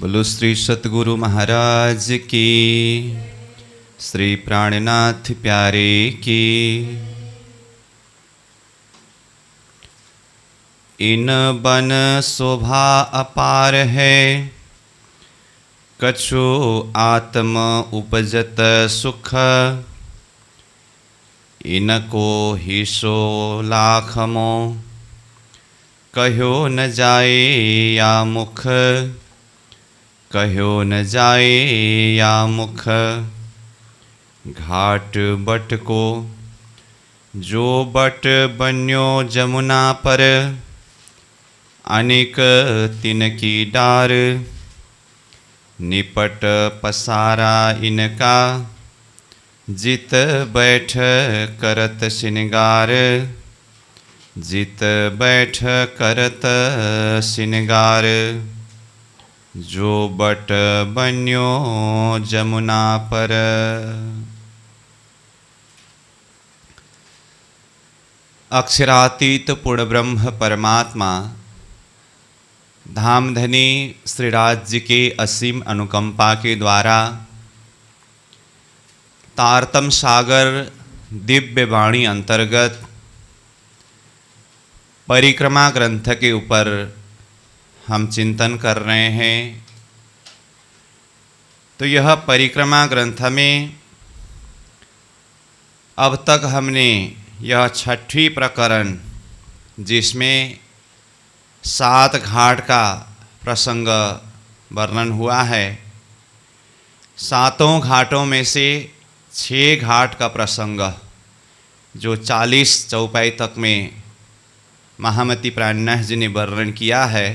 बोलो श्री सतगुरु महाराज की श्री प्राणनाथ प्यारे की इन बन शोभा अपार है कछु आत्म उपजत सुख इनको ही सो लाखमो कहो न जाए या मुख कहो न जाए या मुख घाट बट को जो बट बन्यो जमुना पर अनेक तिनकी डार निपट पसारा इनका जित बैठ करत सिनगार जित बैठ करत सिनगार जो बट बन्यो जमुना पर अक्षरातीत पूर्ण ब्रह्म परमात्मा धामधनी श्रीराज जी के असीम अनुकंपा के द्वारा तारतम सागर दिव्य वाणी अंतर्गत परिक्रमा ग्रंथ के ऊपर हम चिंतन कर रहे हैं तो यह परिक्रमा ग्रंथ में अब तक हमने यह छठी प्रकरण जिसमें सात घाट का प्रसंग वर्णन हुआ है सातों घाटों में से छः घाट का प्रसंग जो चालीस चौपाई तक में महामती प्राणनाथ जी ने वर्णन किया है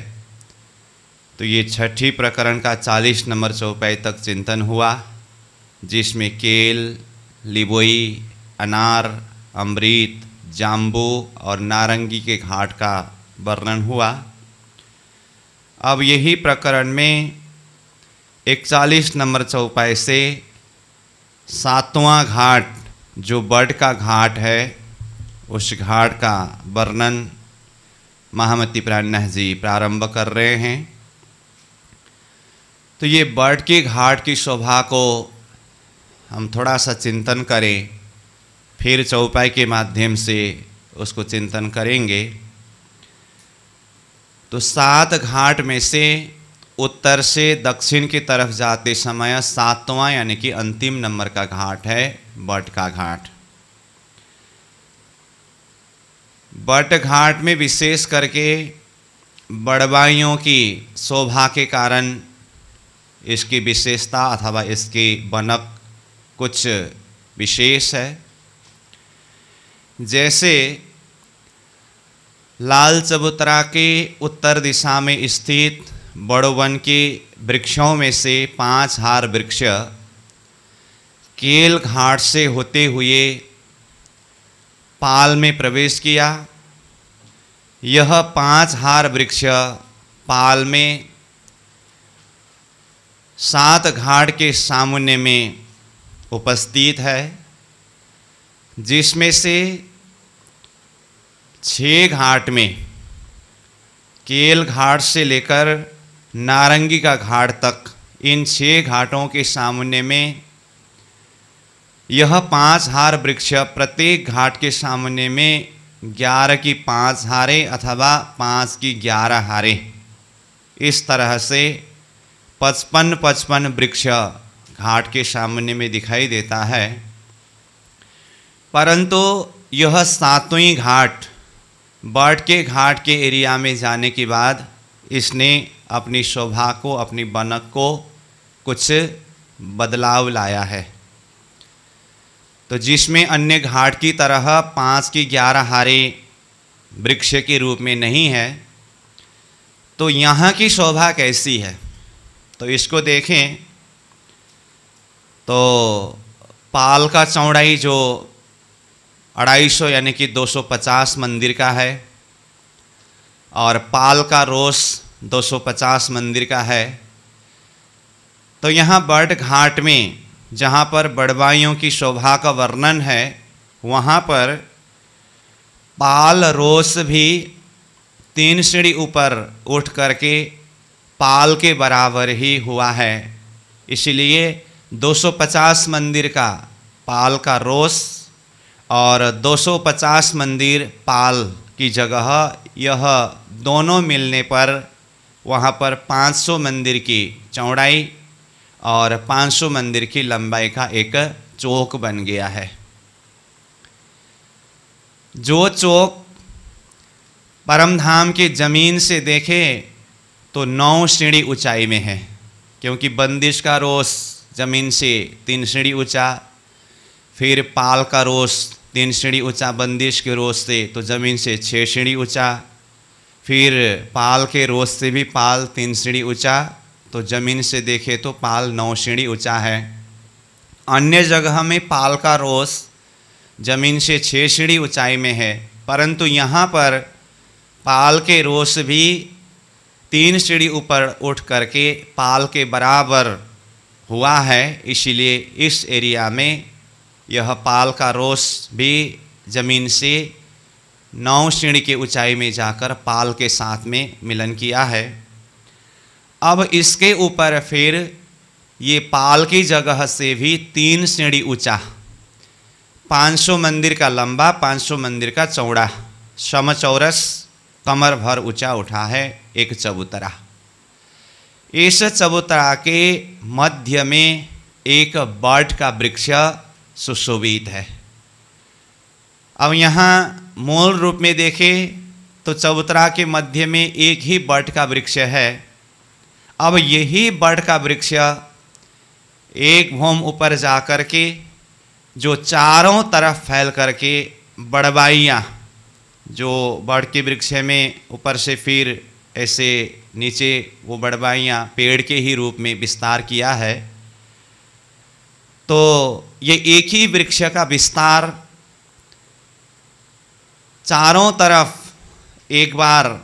तो ये छठी प्रकरण का चालीस नंबर चौपाई तक चिंतन हुआ जिसमें केल लिबोई अनार अमृत जाम्बू और नारंगी के घाट का वर्णन हुआ अब यही प्रकरण में इकचालीस नंबर चौपाई से सातवां घाट जो बर्ड का घाट है उस घाट का वर्णन महामती प्राण्य जी प्रारंभ कर रहे हैं तो ये बर्ड की घाट की शोभा को हम थोड़ा सा चिंतन करें फिर चौपाई के माध्यम से उसको चिंतन करेंगे तो सात घाट में से उत्तर से दक्षिण की तरफ जाते समय सातवां यानी कि अंतिम नंबर का घाट है बट का घाट बट घाट में विशेष करके बड़बाइयों की शोभा के कारण इसकी विशेषता अथवा इसकी बनक कुछ विशेष है जैसे लाल चबूतरा के उत्तर दिशा में स्थित बड़ोवन के वृक्षों में से पांच हार वृक्ष केल घाट से होते हुए पाल में प्रवेश किया यह पांच हार वृक्ष पाल में सात घाट के सामने में उपस्थित है जिसमें से छः घाट में केल घाट से लेकर नारंगी का घाट तक इन छः घाटों के सामने में यह पांच हार वृक्ष प्रत्येक घाट के सामने में ग्यारह की पांच हारे अथवा पांच की ग्यारह हारें इस तरह से पचपन पचपन वृक्ष घाट के सामने में दिखाई देता है परंतु यह सातवीं घाट बर्ड के घाट के एरिया में जाने के बाद इसने अपनी शोभा को अपनी बनक को कुछ बदलाव लाया है तो जिसमें अन्य घाट की तरह पाँच की ग्यारह हारे वृक्ष के रूप में नहीं है तो यहाँ की शोभा कैसी है तो इसको देखें तो पाल का चौड़ाई जो 250 यानी कि 250 मंदिर का है और पाल का रोस 250 मंदिर का है तो यहाँ बर्ड घाट में जहाँ पर बड़वाइयों की शोभा का वर्णन है वहाँ पर पाल रोस भी तीन सीढ़ी ऊपर उठ करके पाल के बराबर ही हुआ है इसलिए 250 मंदिर का पाल का रोस और 250 मंदिर पाल की जगह यह दोनों मिलने पर वहाँ पर 500 मंदिर की चौड़ाई और 500 मंदिर की लंबाई का एक चौक बन गया है जो चौक परमधाम की ज़मीन से देखें तो नौ श्रेणी ऊंचाई में है क्योंकि बंदिश का रोस जमीन से तीन श्रेणी ऊंचा फिर पाल का रोस तीन श्रेणी ऊंचा बंदिश के रोस से तो ज़मीन से छः श्रेणी ऊंचा फिर पाल के रोस से भी पाल तीन श्रेणी ऊंचा तो ज़मीन से देखे तो पाल नौ श्रेणी ऊंचा है अन्य जगह में पाल का रोस ज़मीन से छः श्रेणी ऊंचाई में है परंतु यहाँ पर पाल के रोस भी तीन सीढ़ी ऊपर उठ करके पाल के बराबर हुआ है इसीलिए इस एरिया में यह पाल का रोस भी ज़मीन से नौ सीढ़ी की ऊंचाई में जाकर पाल के साथ में मिलन किया है अब इसके ऊपर फिर ये पाल की जगह से भी तीन सीढ़ी ऊंचा 500 मंदिर का लंबा 500 मंदिर का चौड़ा समचौरस कमर भर ऊंचा उठा है एक चबूतरा इस चबूतरा के मध्य में एक बर्ड का वृक्ष सुशोभित है अब यहाँ मूल रूप में देखें तो चबूतरा के मध्य में एक ही बर्ड का वृक्ष है अब यही बर्ड का वृक्ष एक भूम ऊपर जा कर के जो चारों तरफ फैल करके बड़बाइयाँ जो बाढ़ के वृक्ष में ऊपर से फिर ऐसे नीचे वो बड़बाइयाँ पेड़ के ही रूप में विस्तार किया है तो ये एक ही वृक्ष का विस्तार चारों तरफ एक बार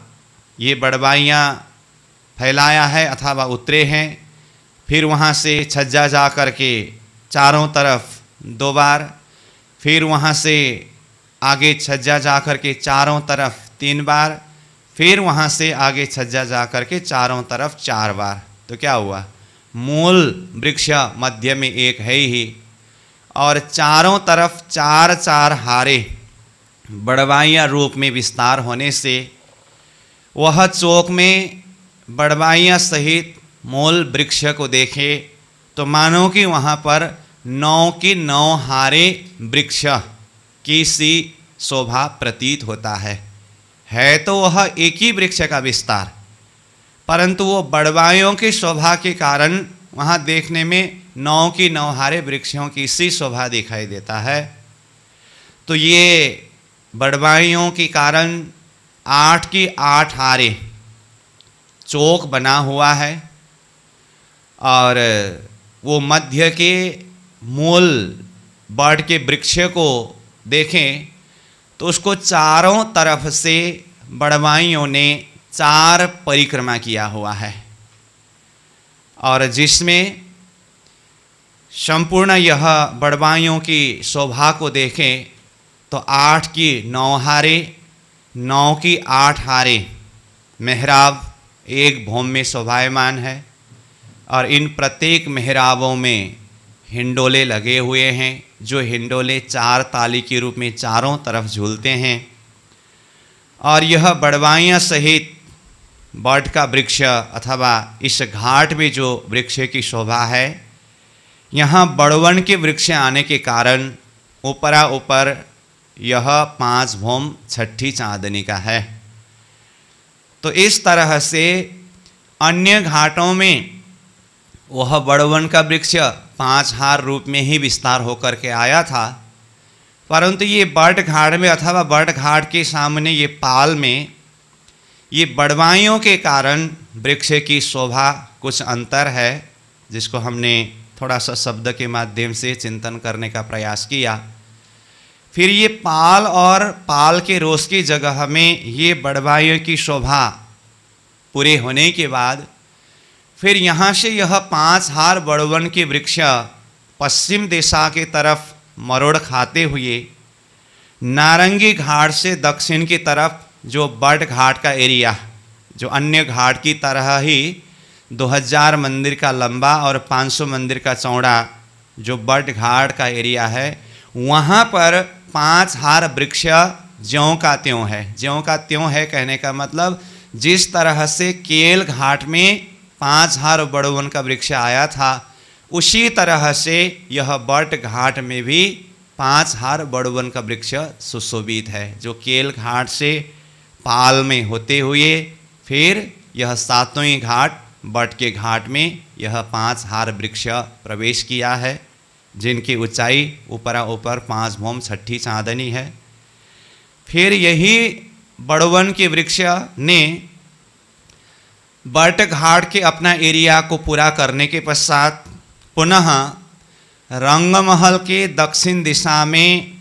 ये बड़बाइयाँ फैलाया है अथवा उतरे हैं फिर वहाँ से छज्जा जा कर के चारों तरफ दो बार फिर वहाँ से आगे छज्जा जा कर के चारों तरफ तीन बार फिर वहाँ से आगे छज्जा जा कर के चारों तरफ चार बार तो क्या हुआ मूल वृक्ष मध्य में एक है ही और चारों तरफ चार चार हारे बड़वाइया रूप में विस्तार होने से वह चौक में बड़वाइया सहित मूल वृक्ष को देखे तो मानो कि वहाँ पर नौ की नौ हारे वृक्ष की सी शोभा प्रतीत होता है है तो वह एक ही वृक्ष का विस्तार परंतु वो बड़वायों की शोभा के कारण वहाँ देखने में नौ की नौहारे वृक्षों की सी शोभा दिखाई देता है तो ये बड़वाइयों के कारण आठ की आठ हारे चौक बना हुआ है और वो मध्य के मूल बड़ के वृक्ष को देखें तो उसको चारों तरफ से बड़वाइयों ने चार परिक्रमा किया हुआ है और जिसमें संपूर्ण यह बड़वाइयों की शोभा को देखें तो आठ की नौ हारे नौ की आठ हारे मेहराब एक भूमि में शोभायमान है और इन प्रत्येक मेहराबों में हिंडोले लगे हुए हैं जो हिंडोले चार ताली के रूप में चारों तरफ झूलते हैं और यह बड़वाइयाँ सहित बट का वृक्ष अथवा इस घाट में जो वृक्ष की शोभा है यहाँ बड़वन के वृक्ष आने के कारण ऊपरा ऊपर यह पांच भोम छठी चांदनी का है तो इस तरह से अन्य घाटों में वह बड़वन का वृक्ष पांच हार रूप में ही विस्तार होकर के आया था परंतु ये बर्ड घाट में अथवा बर्ड घाट के सामने ये पाल में ये बड़वाइयों के कारण वृक्ष की शोभा कुछ अंतर है जिसको हमने थोड़ा सा शब्द के माध्यम से चिंतन करने का प्रयास किया फिर ये पाल और पाल के रोस की जगह में ये बड़वाइयों की शोभा पूरे होने के बाद फिर यहाँ से यह पांच हार बड़वन के वृक्ष पश्चिम दिशा के तरफ मरोड़ खाते हुए नारंगी घाट से दक्षिण की तरफ जो बट घाट का एरिया जो अन्य घाट की तरह ही 2000 मंदिर का लंबा और 500 मंदिर का चौड़ा जो बट घाट का एरिया है वहाँ पर पांच हार वृक्ष ज्यों का त्यों है ज्यों का त्यों है कहने का मतलब जिस तरह से केल घाट में पाँच हार बड़वन का वृक्ष आया था उसी तरह से यह बट घाट में भी पाँच हार बड़वन का वृक्ष सुशोभित है जो केल घाट से पाल में होते हुए फिर यह सातवें घाट बट के घाट में यह पांच हार वृक्ष प्रवेश किया है जिनकी ऊंचाई ऊपरा ऊपर पाँच भोम छठी चांदनी है फिर यही बड़वन के वृक्ष ने बार्टक घाट के अपना एरिया को पूरा करने के पश्चात पुनः रंगमहल के दक्षिण दिशा में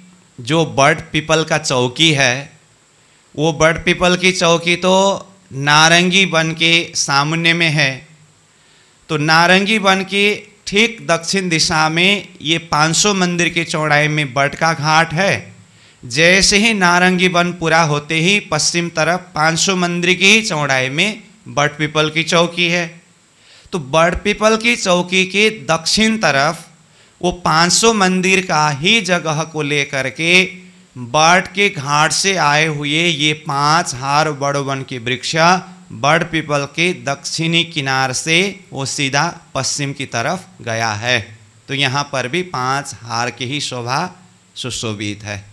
जो बर्ड पीपल का चौकी है वो बर्ड पीपल की चौकी तो नारंगी वन के सामने में है तो नारंगी वन के ठीक दक्षिण दिशा में ये 500 मंदिर की चौड़ाई में बट का घाट है जैसे ही नारंगी वन पूरा होते ही पश्चिम तरफ 500 मंदिर की ही चौड़ाई में बर्ड पीपल की चौकी है तो बर्ड पीपल की चौकी के दक्षिण तरफ वो 500 मंदिर का ही जगह को लेकर के बर्ड के घाट से आए हुए ये पांच हार वन की वृक्ष बर्ड पीपल के दक्षिणी किनार से वो सीधा पश्चिम की तरफ गया है तो यहाँ पर भी पांच हार की ही शोभा सुशोभित है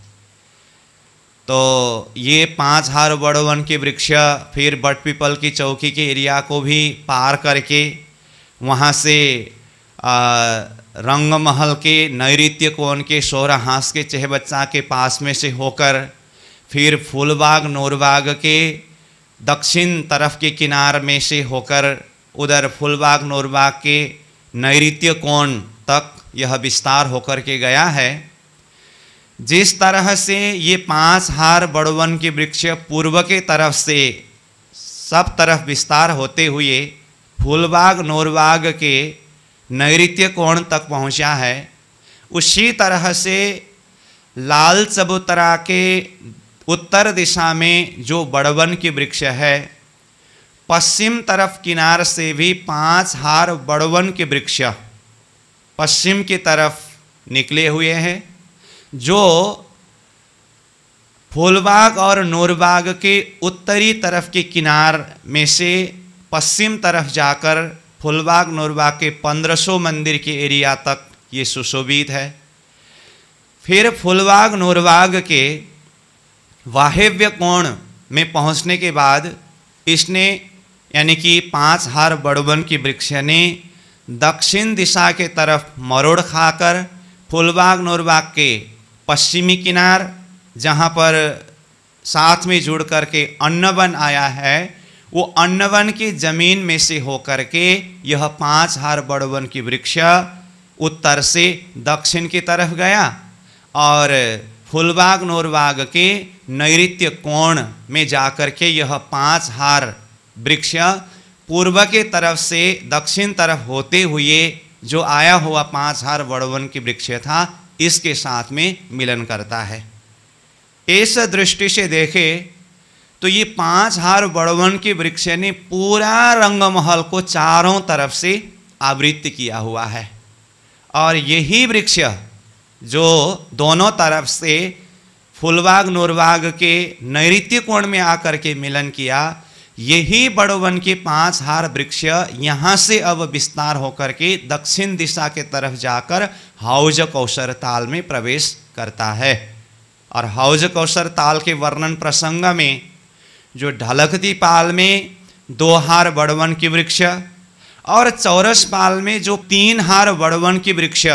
तो ये पाँच हार बड़ोवन के वृक्ष फिर बट पीपल की चौकी के एरिया को भी पार करके वहाँ से आ, रंग महल के नैत्य कोण के शोरा हाँस के बच्चा के पास में से होकर फिर फूलबाग नोरबाग के दक्षिण तरफ के किनार में से होकर उधर फूलबाग नोरबाग के नैत्य कोण तक यह विस्तार होकर के गया है जिस तरह से ये पांच हार बड़वन के वृक्ष पूर्व के तरफ से सब तरफ विस्तार होते हुए फूलबाग नोरबाग के नैत्य कोण तक पहुंचा है उसी तरह से लाल चबूतरा के उत्तर दिशा में जो बड़वन के वृक्ष है पश्चिम तरफ किनार से भी पांच हार बड़वन के वृक्ष पश्चिम की तरफ निकले हुए हैं जो फूलबाग और नूरबाग के उत्तरी तरफ के किनार में से पश्चिम तरफ जाकर फूलबाग नूरबाग के 1500 मंदिर के एरिया तक ये सुशोभित है फिर फूलबाग नूरबाग के वाहिव्य कोण में पहुंचने के बाद इसने यानी कि पांच हार बड़बन की वृक्ष ने दक्षिण दिशा के तरफ मरोड़ खाकर फूलबाग नूरबाग के पश्चिमी किनार जहाँ पर साथ में जुड़ करके अन्नवन आया है वो अन्नवन की जमीन में से होकर के यह पांच हार बड़वन की वृक्ष उत्तर से दक्षिण की तरफ गया और फुलबाग नोरबाग के नैत्य कोण में जाकर के यह पांच हार वृक्ष पूर्व के तरफ से दक्षिण तरफ होते हुए जो आया हुआ पांच हार बड़वन की वृक्ष था इसके साथ में मिलन करता है इस दृष्टि से देखे तो ये पांच हार बड़वन के वृक्ष ने पूरा रंगमहल को चारों तरफ से आवृत्त किया हुआ है और यही वृक्ष जो दोनों तरफ से फुलबाग नूरबाग के नैत्य कोण में आकर के मिलन किया यही बड़ोवन के पांच हार वृक्ष यहाँ से अब विस्तार होकर के दक्षिण दिशा के तरफ जाकर हाउज कौशर ताल में प्रवेश करता है और हाउज कौशर ताल के वर्णन प्रसंग में जो ढलकती पाल में दो हार बड़वन की वृक्ष और चौरस पाल में जो तीन हार बड़वन की वृक्ष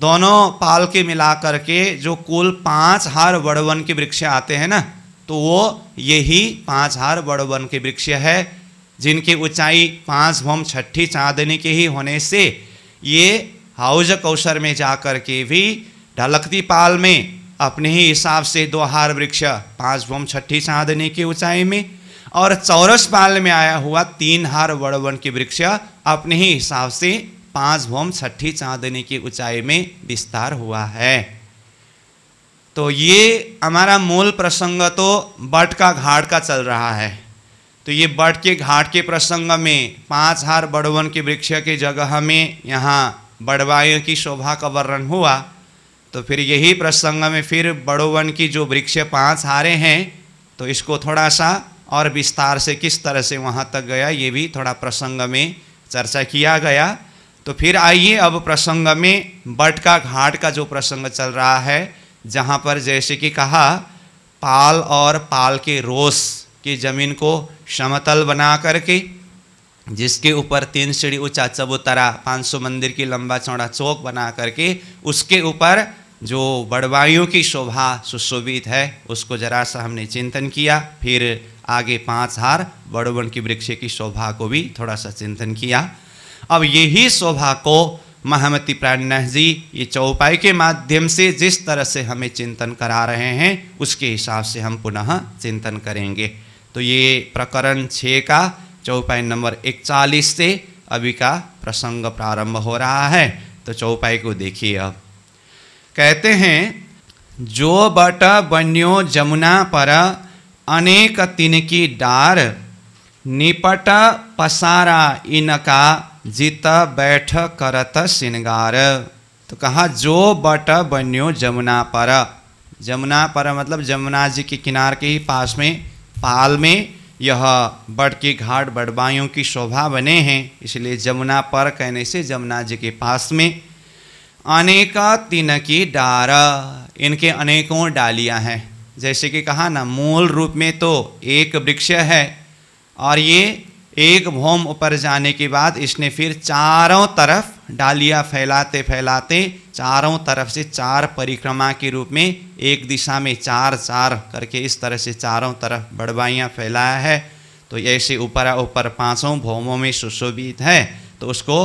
दोनों पाल के मिलाकर के जो कुल पांच हार बड़वन के वृक्ष आते हैं ना तो वो यही पाँच हार वन के वृक्ष है जिनकी ऊंचाई पाँच भम छठी चांदनी के ही होने से ये हाउज कौशर में जाकर के भी ढलकती पाल में अपने ही हिसाब से दो हार वृक्ष पाँच भम छठी चांदनी की ऊंचाई में और चौरस पाल में आया हुआ तीन हार वड़वन के वृक्ष अपने ही हिसाब से पाँच भौम छठी चांदनी की ऊंचाई में विस्तार हुआ है तो ये हमारा मूल प्रसंग तो बट का घाट का चल रहा है तो ये बट के घाट के प्रसंग में पांच हार बड़वन के वृक्ष के जगह में यहाँ बड़वायु की शोभा का वर्णन हुआ तो फिर यही प्रसंग में फिर बड़ोवन की जो वृक्ष पांच हारे हैं तो इसको थोड़ा सा और विस्तार से किस तरह से वहाँ तक गया ये भी थोड़ा प्रसंग में चर्चा किया गया तो फिर आइए अब प्रसंग में बट का घाट का जो प्रसंग चल रहा है जहाँ पर जैसे कि कहा पाल और पाल के रोस की ज़मीन को समतल बना करके जिसके ऊपर तीन सीढ़ी ऊंचा चबूतरा 500 मंदिर की लंबा चौड़ा चौक बना करके उसके ऊपर जो बड़वाइयों की शोभा सुशोभित है उसको जरा सा हमने चिंतन किया फिर आगे पांच हार बड़वन की वृक्ष की शोभा को भी थोड़ा सा चिंतन किया अब यही शोभा को महामती प्राणनाथ जी ये चौपाई के माध्यम से जिस तरह से हमें चिंतन करा रहे हैं उसके हिसाब से हम पुनः चिंतन करेंगे तो ये प्रकरण छः का चौपाई नंबर इकचालीस से अभी का प्रसंग प्रारंभ हो रहा है तो चौपाई को देखिए अब कहते हैं जो बट बन्यो जमुना पर अनेक तिनकी डार निपट पसारा इनका जीता बैठ करत श्रृंगार तो कहा जो बट बन्यो जमुना पर जमुना पर मतलब जमुना जी के किनार के ही पास में पाल में यह बट के घाट बड़बाइयों की शोभा बने हैं इसलिए जमुना पर कहने से जमुना जी के पास में अनेक तीन की डार इनके अनेकों डालियां हैं जैसे कि कहा ना मूल रूप में तो एक वृक्ष है और ये एक भौम ऊपर जाने के बाद इसने फिर चारों तरफ डालिया फैलाते फैलाते चारों तरफ से चार परिक्रमा के रूप में एक दिशा में चार चार करके इस तरह से चारों तरफ बड़वाइयाँ फैलाया है तो ऐसे ऊपर ऊपर पांचों भौमों में सुशोभित है तो उसको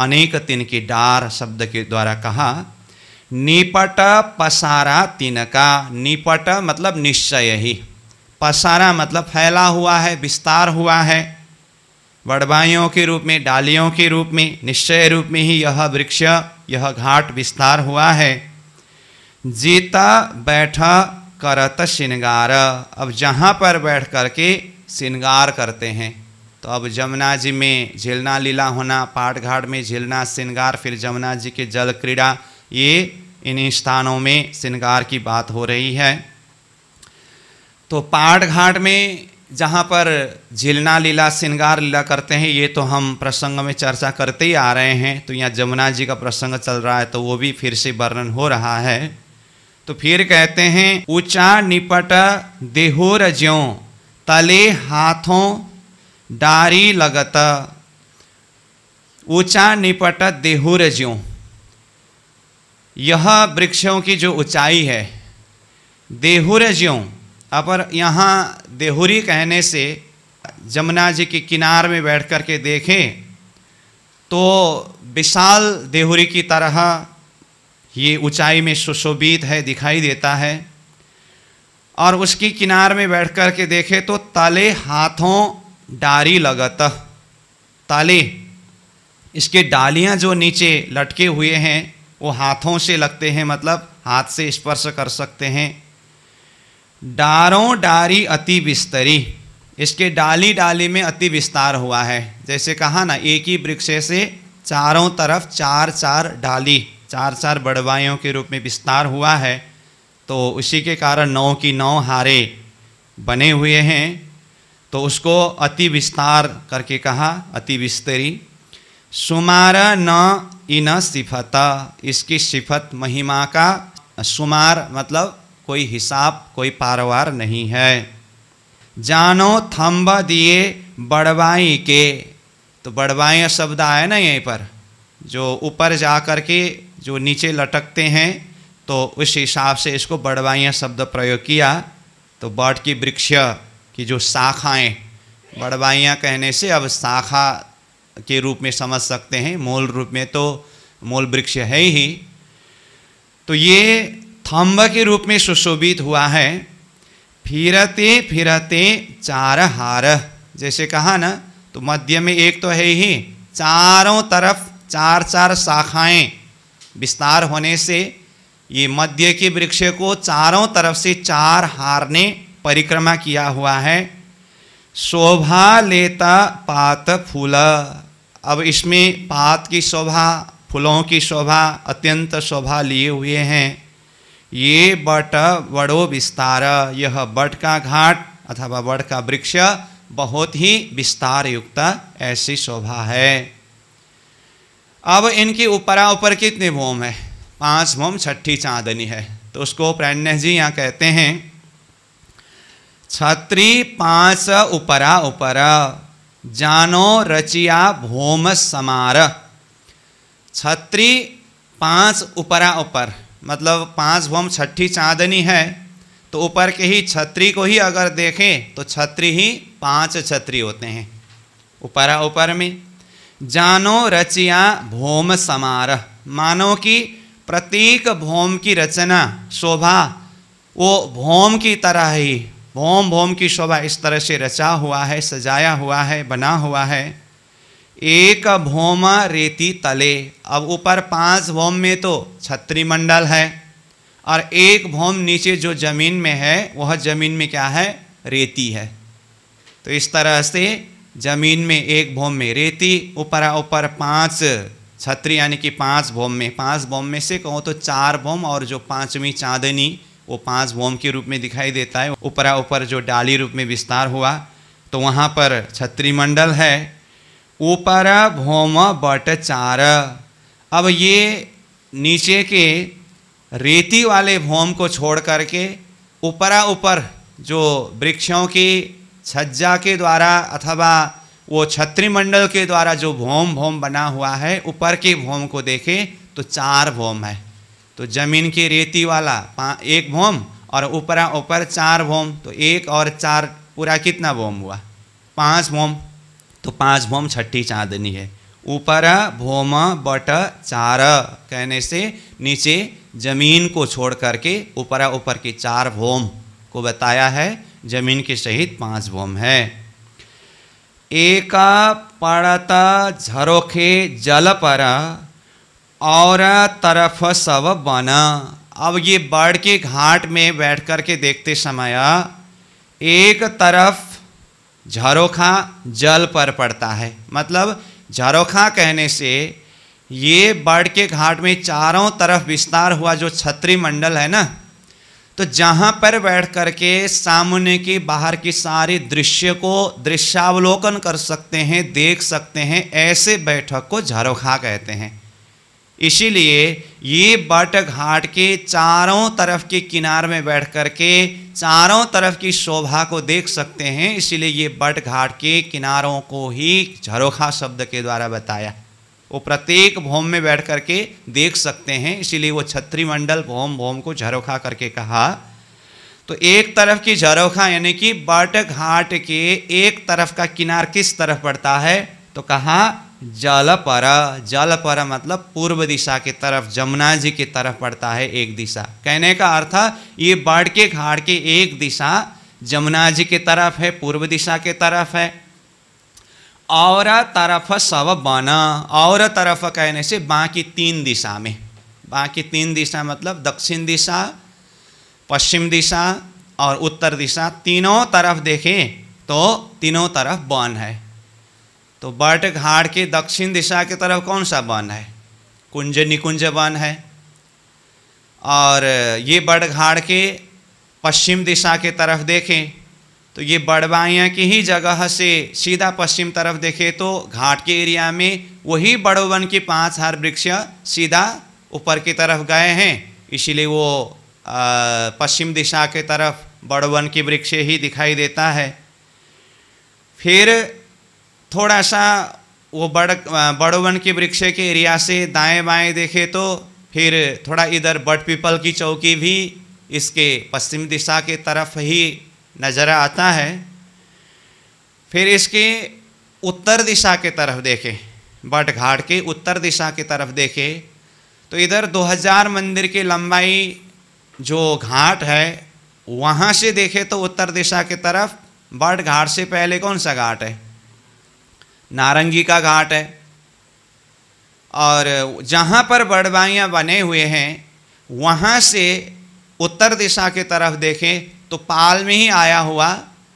अनेक तिन की डार शब्द के द्वारा कहा निपट पसारा तिन का निपट मतलब निश्चय ही पसारा मतलब फैला हुआ है विस्तार हुआ है वड़वाइयों के रूप में डालियों के रूप में निश्चय रूप में ही यह वृक्ष यह घाट विस्तार हुआ है जीता बैठा करत श्रृंगार अब जहाँ पर बैठ करके श्रृंगार करते हैं तो अब जमुना जी में झेलना लीला होना पाठ घाट में झेलना श्रृंगार फिर जमुना जी के जल क्रीड़ा ये इन स्थानों में श्रृंगार की बात हो रही है तो पाठ घाट में जहाँ पर झिलना लीला श्रृंगार लीला करते हैं ये तो हम प्रसंग में चर्चा करते ही आ रहे हैं तो यहाँ जमुना जी का प्रसंग चल रहा है तो वो भी फिर से वर्णन हो रहा है तो फिर कहते हैं ऊंचा निपट देहोर ज्यो तले हाथों डारी लगत ऊंचा निपट देहोर ज्यो यह वृक्षों की जो ऊंचाई है देहुर ज्यों अपर यहाँ देहुरी कहने से जमुना जी के किनार में बैठ कर के देखें तो विशाल देहुरी की तरह ये ऊंचाई में सुशोभित है दिखाई देता है और उसकी किनार में बैठ कर के देखें तो ताले हाथों डारी लगत ताले इसके डालियाँ जो नीचे लटके हुए हैं वो हाथों से लगते हैं मतलब हाथ से स्पर्श कर सकते हैं डारों डारी अति विस्तरी इसके डाली डाली में अति विस्तार हुआ है जैसे कहा ना एक ही वृक्ष से चारों तरफ चार चार डाली चार चार बड़वाइयों के रूप में विस्तार हुआ है तो उसी के कारण नौ की नौ हारे बने हुए हैं तो उसको अति विस्तार करके कहा अति विस्तरी सुमार न इन सिफत इसकी सिफत महिमा का सुमार मतलब कोई हिसाब कोई पारवार नहीं है जानो थम्ब दिए बड़वाई के तो बड़वाई शब्द आया ना यहीं पर जो ऊपर जा कर के जो नीचे लटकते हैं तो उस हिसाब से इसको बड़वाइया शब्द प्रयोग किया तो बट की वृक्ष की जो शाखाएं बड़वाइयाँ कहने से अब शाखा के रूप में समझ सकते हैं मूल रूप में तो मूल वृक्ष है ही तो ये थम्ब के रूप में सुशोभित हुआ है फिरते फिरते चार हार जैसे कहा ना तो मध्य में एक तो है ही चारों तरफ चार चार शाखाएं विस्तार होने से ये मध्य के वृक्ष को चारों तरफ से चार हार ने परिक्रमा किया हुआ है शोभा लेता पात फूल अब इसमें पात की शोभा फूलों की शोभा अत्यंत शोभा लिए हुए हैं ये बट बड़ो विस्तार यह बट का घाट अथवा बट का वृक्ष बहुत ही विस्तार युक्त ऐसी शोभा है अब इनकी ऊपरा ऊपर कितने भूम है पांच भूम छठी चांदनी है तो उसको प्रण्य जी यहाँ कहते हैं छत्री पांच उपरा उपर जानो रचिया भूम समार छत्री पांच उपरा ऊपर उपर मतलब पांच भूम छठी चांदनी है तो ऊपर के ही छत्री को ही अगर देखें तो छत्री ही पांच छत्री होते हैं ऊपर ऊपर में जानो रचिया भूम समारह मानो कि प्रतीक भूम की रचना शोभा वो भौम की तरह ही भौम भूम की शोभा इस तरह से रचा हुआ है सजाया हुआ है बना हुआ है एक भौम रेती तले अब ऊपर पांच भौम में तो छत्री मंडल है और एक भौम नीचे जो जमीन में है वह जमीन में क्या है रेती है तो इस तरह से जमीन में एक भौम में रेती ऊपर ऊपर पांच छत्री यानी कि पांच भौम में पांच भौम में से कहो तो चार भौम और जो पांचवी चांदनी वो पांच भौम के रूप में दिखाई देता है ऊपर ऊपर जो डाली रूप में विस्तार हुआ तो वहाँ पर छत्री मंडल है ऊपर भौम बट चार अब ये नीचे के रेती वाले भौम को छोड़ करके ऊपरा ऊपर जो वृक्षों की छज्जा के द्वारा अथवा वो छत्रिमंडल के द्वारा जो भौम भौम बना हुआ है ऊपर के भौम को देखें तो चार भौम है तो जमीन के रेती वाला एक भौम और ऊपरा ऊपर चार भौम तो एक और चार पूरा कितना भौम हुआ पाँच भौम तो पांच भौम छठी चांदनी है ऊपर भौम बट चार कहने से नीचे जमीन को छोड़ करके ऊपर ऊपर की चार भौम को बताया है जमीन के सहित पांच भौम है एक पड़त झरोखे जल पर और तरफ सब बना अब ये बाढ़ के घाट में बैठ कर के देखते समय एक तरफ झारोखा जल पर पड़ता है मतलब झरोखा कहने से ये बाढ़ के घाट में चारों तरफ विस्तार हुआ जो छत्री मंडल है ना तो जहाँ पर बैठ कर के सामने की बाहर की सारी दृश्य को दृश्यावलोकन कर सकते हैं देख सकते हैं ऐसे बैठक को झरोखा कहते हैं इसीलिए ये बाटक घाट के चारों तरफ के किनार में बैठ कर के चारों तरफ की शोभा को देख सकते हैं इसीलिए ये बट घाट के किनारों को ही झरोखा शब्द के द्वारा बताया वो प्रत्येक भोम में बैठ कर के देख सकते हैं इसीलिए वो छत्री मंडल भोम भोम को झरोखा करके कहा तो एक तरफ की झरोखा यानी कि बट घाट के एक तरफ का किनार किस तरफ पड़ता है तो कहाँ जलपरा जलपरा मतलब पूर्व दिशा की तरफ जमुना जी की तरफ पड़ता है एक दिशा कहने का अर्थ ये बाढ़ के घाट की एक दिशा जमुना जी की तरफ है पूर्व दिशा के तरफ है और तरफ सब बन और तरफ कहने से बाकी तीन दिशा में बाकी तीन दिशा मतलब दक्षिण दिशा पश्चिम दिशा और उत्तर दिशा तीनों तरफ देखें तो तीनों तरफ बन है तो बट घाट के दक्षिण दिशा की तरफ कौन सा वन है कुंज निकुंज वन है और ये बड़ घाट के पश्चिम दिशा की तरफ देखें तो ये बड़वाइयाँ की ही जगह से सीधा पश्चिम तरफ देखें तो घाट के एरिया में वही बड़ोवन के पांच हर वृक्ष सीधा ऊपर की तरफ गए हैं इसीलिए वो पश्चिम दिशा के तरफ बड़ोवन के वृक्ष ही दिखाई देता है फिर थोड़ा सा वो बड़ बड़ोवन के वृक्ष के एरिया से दाएं बाएं देखे तो फिर थोड़ा इधर बट पीपल की चौकी भी इसके पश्चिम दिशा के तरफ ही नज़र आता है फिर इसके उत्तर दिशा के तरफ देखें बट घाट के उत्तर दिशा की तरफ देखें तो इधर 2000 मंदिर की लंबाई जो घाट है वहाँ से देखें तो उत्तर दिशा की तरफ बट घाट से पहले कौन सा घाट है नारंगी का घाट है और जहाँ पर बड़बाइयाँ बने हुए हैं वहाँ से उत्तर दिशा की तरफ देखें तो पाल में ही आया हुआ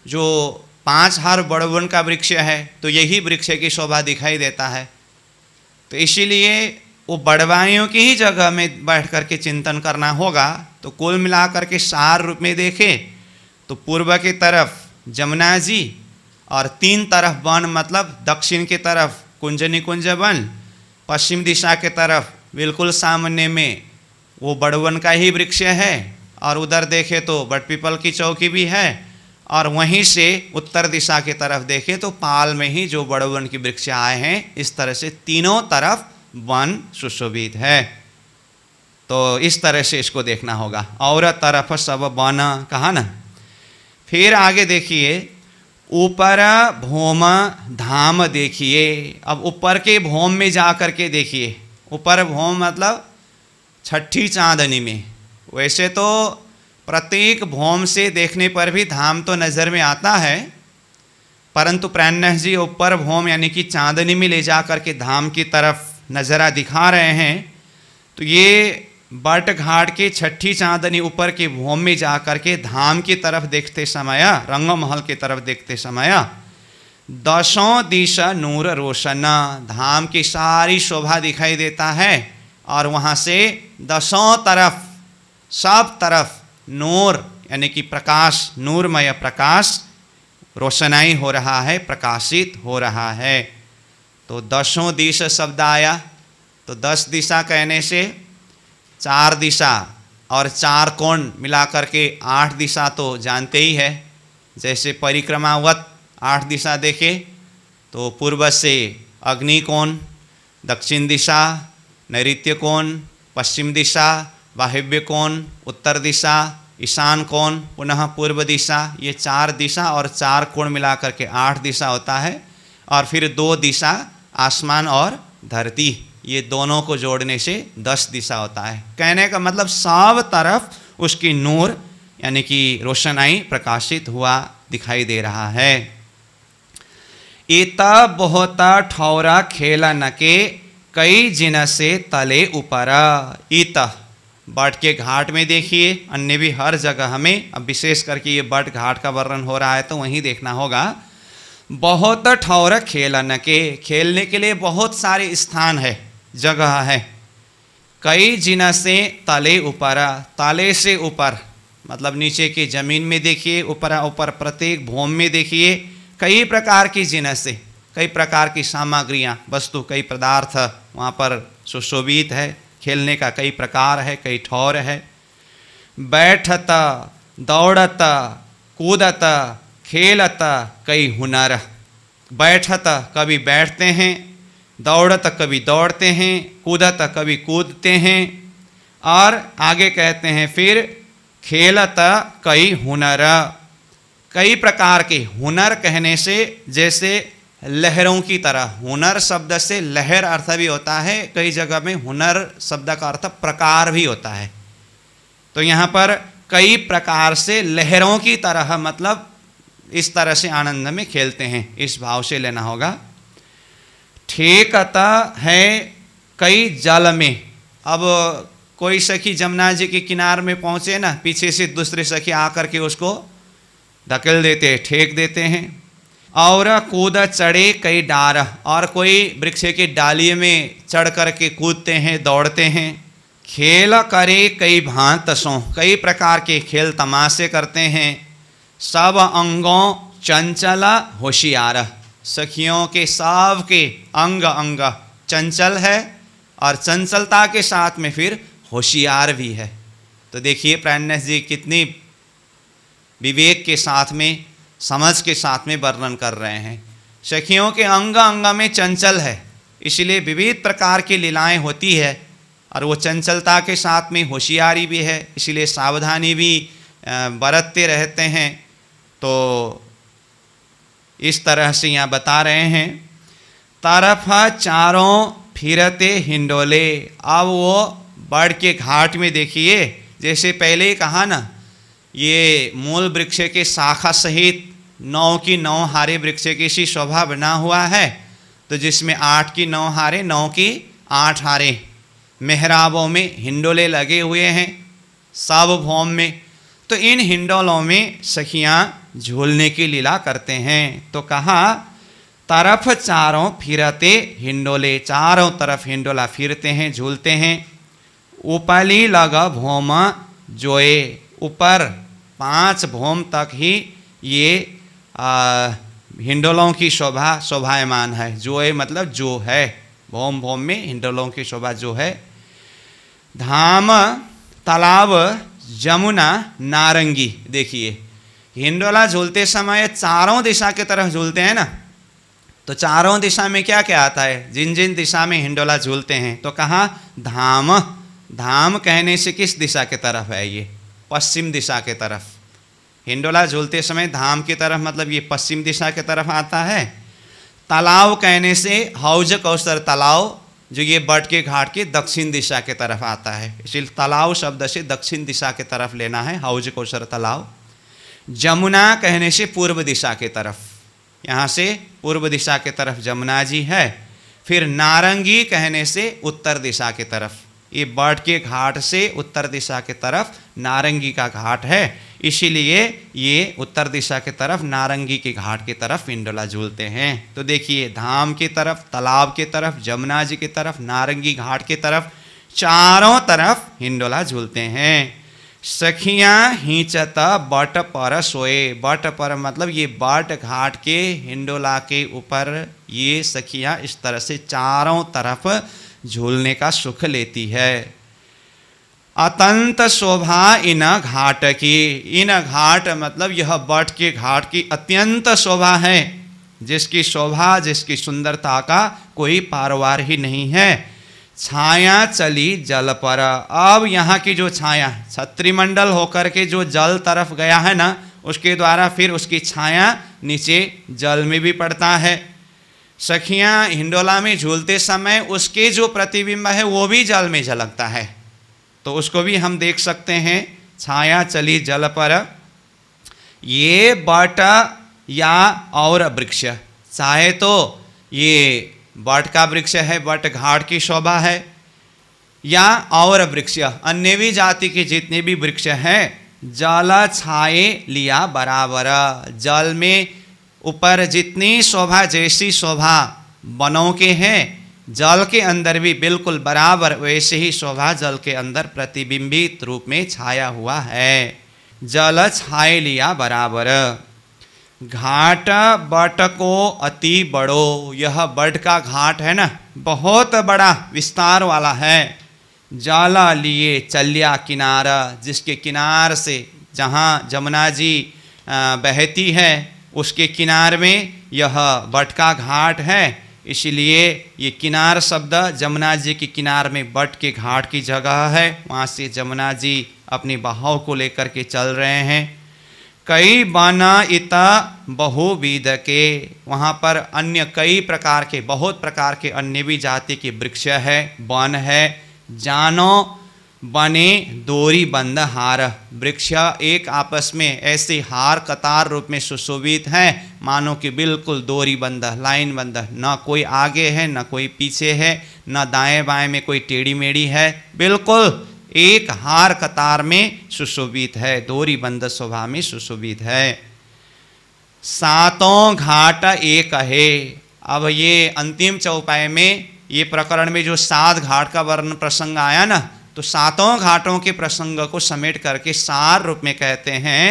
जो पांच हार बड़वन का वृक्ष है तो यही वृक्ष की शोभा दिखाई देता है तो इसीलिए वो बड़वाइयों की ही जगह में बैठ कर के चिंतन करना होगा तो कुल मिलाकर के सार रूप में देखें तो पूर्व की तरफ जमुना जी और तीन तरफ वन मतलब दक्षिण की तरफ कुंज निकुंज वन पश्चिम दिशा के तरफ बिल्कुल सामने में वो बड़वन का ही वृक्ष है और उधर देखे तो बट पीपल की चौकी भी है और वहीं से उत्तर दिशा की तरफ देखे तो पाल में ही जो बड़वन की वृक्ष आए हैं इस तरह से तीनों तरफ वन सुशोभित है तो इस तरह से इसको देखना होगा और तरफ सब वन कहा ना फिर आगे देखिए ऊपर भौम धाम देखिए अब ऊपर के भौम में जा कर के देखिए ऊपर भौम मतलब छठी चांदनी में वैसे तो प्रत्येक भौम से देखने पर भी धाम तो नज़र में आता है परंतु प्राण जी ऊपर भौम यानी कि चांदनी में ले जा कर के धाम की तरफ नज़रा दिखा रहे हैं तो ये बट घाट की छठी चांदनी ऊपर के भूमि में जा करके धाम की तरफ देखते समय रंगमहल की तरफ देखते समय दसों दिशा नूर रोशन धाम की सारी शोभा दिखाई देता है और वहाँ से दसों तरफ सब तरफ नूर यानी कि प्रकाश नूरमय प्रकाश रोशनाई हो रहा है प्रकाशित हो रहा है तो दसों दिशा शब्द आया तो दस दिशा कहने से चार दिशा और चार कोण मिलाकर के आठ दिशा तो जानते ही है जैसे परिक्रमावत आठ दिशा देखे तो पूर्व से अग्नि कोण दक्षिण दिशा नैत्य कोण पश्चिम दिशा वाहिव्य कोण उत्तर दिशा ईशान कोण पुनः पूर्व दिशा ये चार दिशा और चार कोण मिलाकर के आठ दिशा होता है और फिर दो दिशा आसमान और धरती ये दोनों को जोड़ने से दस दिशा होता है कहने का मतलब सब तरफ उसकी नूर यानी कि रोशनाई प्रकाशित हुआ दिखाई दे रहा है इत बहुत ठौरा खेला नके के कई जिन से तले ऊपर इत बट के घाट में देखिए अन्य भी हर जगह हमें अब विशेष करके ये बट घाट का वर्णन हो रहा है तो वहीं देखना होगा बहुत ठौर खेलन के खेलने के लिए बहुत सारे स्थान है जगह है कई जीना से ताले ऊपरा ताले से ऊपर मतलब नीचे की ज़मीन में देखिए ऊपरा ऊपर प्रत्येक भूम में देखिए कई प्रकार की जीना से कई प्रकार की सामग्रियाँ वस्तु कई पदार्थ वहाँ पर सुशोभित है खेलने का कई प्रकार है कई ठौर है बैठत दौड़त कूदत खेलत कई हुनर बैठत कभी बैठते हैं दौड़त कभी दौड़ते हैं कूदत कभी कूदते हैं और आगे कहते हैं फिर खेलत कई हुनर कई प्रकार के हुनर कहने से जैसे लहरों की तरह हुनर शब्द से लहर अर्थ भी होता है कई जगह में हुनर शब्द का अर्थ प्रकार भी होता है तो यहाँ पर कई प्रकार से लहरों की तरह मतलब इस तरह से आनंद में खेलते हैं इस भाव से लेना होगा ठेकता है कई जल में अब कोई सखी जमुना जी के किनार में पहुंचे ना पीछे से दूसरे सखी आकर के उसको धकेल देते हैं ठेक देते हैं और कूद चढ़े कई डार और कोई वृक्ष के डाली में चढ़ करके कूदते हैं दौड़ते हैं खेल करे कई भांत सो कई प्रकार के खेल तमाशे करते हैं सब अंगों चंचला होशियार सखियों के साव के अंग अंग चंचल है और चंचलता के साथ में फिर होशियार भी है तो देखिए प्राणस जी कितनी विवेक के साथ में समझ के साथ में वर्णन कर रहे हैं सखियों के अंग अंग में चंचल है इसलिए विविध प्रकार की लीलाएं होती है और वो चंचलता के साथ में होशियारी भी है इसलिए सावधानी भी बरतते रहते हैं तो इस तरह से यहाँ बता रहे हैं तरफ चारों फिरते हिंडोले अब वो बढ़ के घाट में देखिए जैसे पहले ही कहा ना ये मूल वृक्ष के शाखा सहित नौ की नौ हारे वृक्ष की सी शोभा बना हुआ है तो जिसमें आठ की नौ हारे नौ की आठ हारे मेहराबों में हिंडोले लगे हुए हैं सब भौम में तो इन हिंडोलों में सखियां झूलने की लीला करते हैं तो कहा तरफ चारों फिरते हिंडोले चारों तरफ हिंडोला फिरते हैं झूलते हैं ऊपली लग भोम जोए ऊपर पांच भोम तक ही ये आ, हिंडोलों की शोभा शोभायमान है जोए मतलब जो है भोम भोम में हिंडोलों की शोभा जो है धाम तालाब जमुना नारंगी देखिए हिंडोला झूलते समय चारों दिशा की तरफ झूलते हैं ना तो चारों दिशा में क्या क्या आता है जिन जिन दिशा में हिंडोला झूलते हैं तो कहाँ धाम धाम कहने से किस दिशा की तरफ है ये पश्चिम दिशा के तरफ हिंडोला झूलते समय धाम की तरफ मतलब ये पश्चिम दिशा के तरफ आता है तालाव कहने से हौज कौशर तालाव जो ये बट के घाट के दक्षिण दिशा के तरफ आता है इसलिए तालाव शब्द से दक्षिण दिशा के तरफ लेना है हौज कोशर तालाव जमुना कहने से पूर्व दिशा के तरफ यहाँ से पूर्व दिशा के तरफ जमुना जी है फिर नारंगी कहने से उत्तर दिशा के तरफ ये बर्ड के घाट से उत्तर दिशा के तरफ नारंगी का घाट है इसीलिए ये उत्तर दिशा के तरफ नारंगी के घाट की तरफ पिंडोला झूलते हैं तो देखिए धाम की तरफ तालाब की तरफ जमुना जी की तरफ नारंगी घाट की तरफ चारों तरफ हिंडोला झूलते हैं सखियाँ हिंचत बट पर सोए बट पर मतलब ये बट घाट के हिंडोला के ऊपर ये सखियाँ इस तरह से चारों तरफ झूलने का सुख लेती है अतंत शोभा इन घाट की इन घाट मतलब यह बट के घाट की अत्यंत शोभा है जिसकी शोभा जिसकी सुंदरता का कोई पारवार ही नहीं है छाया चली जल पर अब यहाँ की जो छाया छत्रिमंडल होकर के जो जल तरफ गया है ना उसके द्वारा फिर उसकी छाया नीचे जल में भी पड़ता है सखियाँ हिंडोला में झूलते समय उसके जो प्रतिबिंब है वो भी जल में झलकता है तो उसको भी हम देख सकते हैं छाया चली जल पर ये बट या और वृक्ष चाहे तो ये बट का वृक्ष है बट घाट की शोभा है या और वृक्ष अन्य भी जाति के जितने भी वृक्ष हैं जल छाए लिया बराबर जल में ऊपर जितनी शोभा जैसी शोभा बनों के हैं जल के अंदर भी बिल्कुल बराबर वैसे ही शोभा जल के अंदर प्रतिबिंबित रूप में छाया हुआ है जल छाए लिया बराबर घाट बट को अति बड़ो यह बट का घाट है ना बहुत बड़ा विस्तार वाला है जल लिए चलिया किनारा जिसके किनार से जहाँ जमुना जी बहती है उसके किनार में यह बट का घाट है इसलिए ये किनार शब्द जमुना जी के किनार में बट के घाट की जगह है वहाँ से जमुना जी अपने बहाव को लेकर के चल रहे हैं कई बना इता बहुविध के वहाँ पर अन्य कई प्रकार के बहुत प्रकार के अन्य भी जाति के वृक्ष है वन है जानो बने दोरी बंद हार वृक्ष एक आपस में ऐसे हार कतार रूप में सुशोभित हैं मानो कि बिल्कुल दोरी बंद लाइन बंद न कोई आगे है न कोई पीछे है न दाएं बाएं में कोई टेढ़ी मेढ़ी है बिल्कुल एक हार कतार में सुशोभित है दोरी बंद स्वभाव में सुशोभित है सातों घाट एक है अब ये अंतिम चौपाय में ये प्रकरण में जो सात घाट का वर्ण प्रसंग आया ना तो सातों घाटों के प्रसंग को समेट करके सार रूप में कहते हैं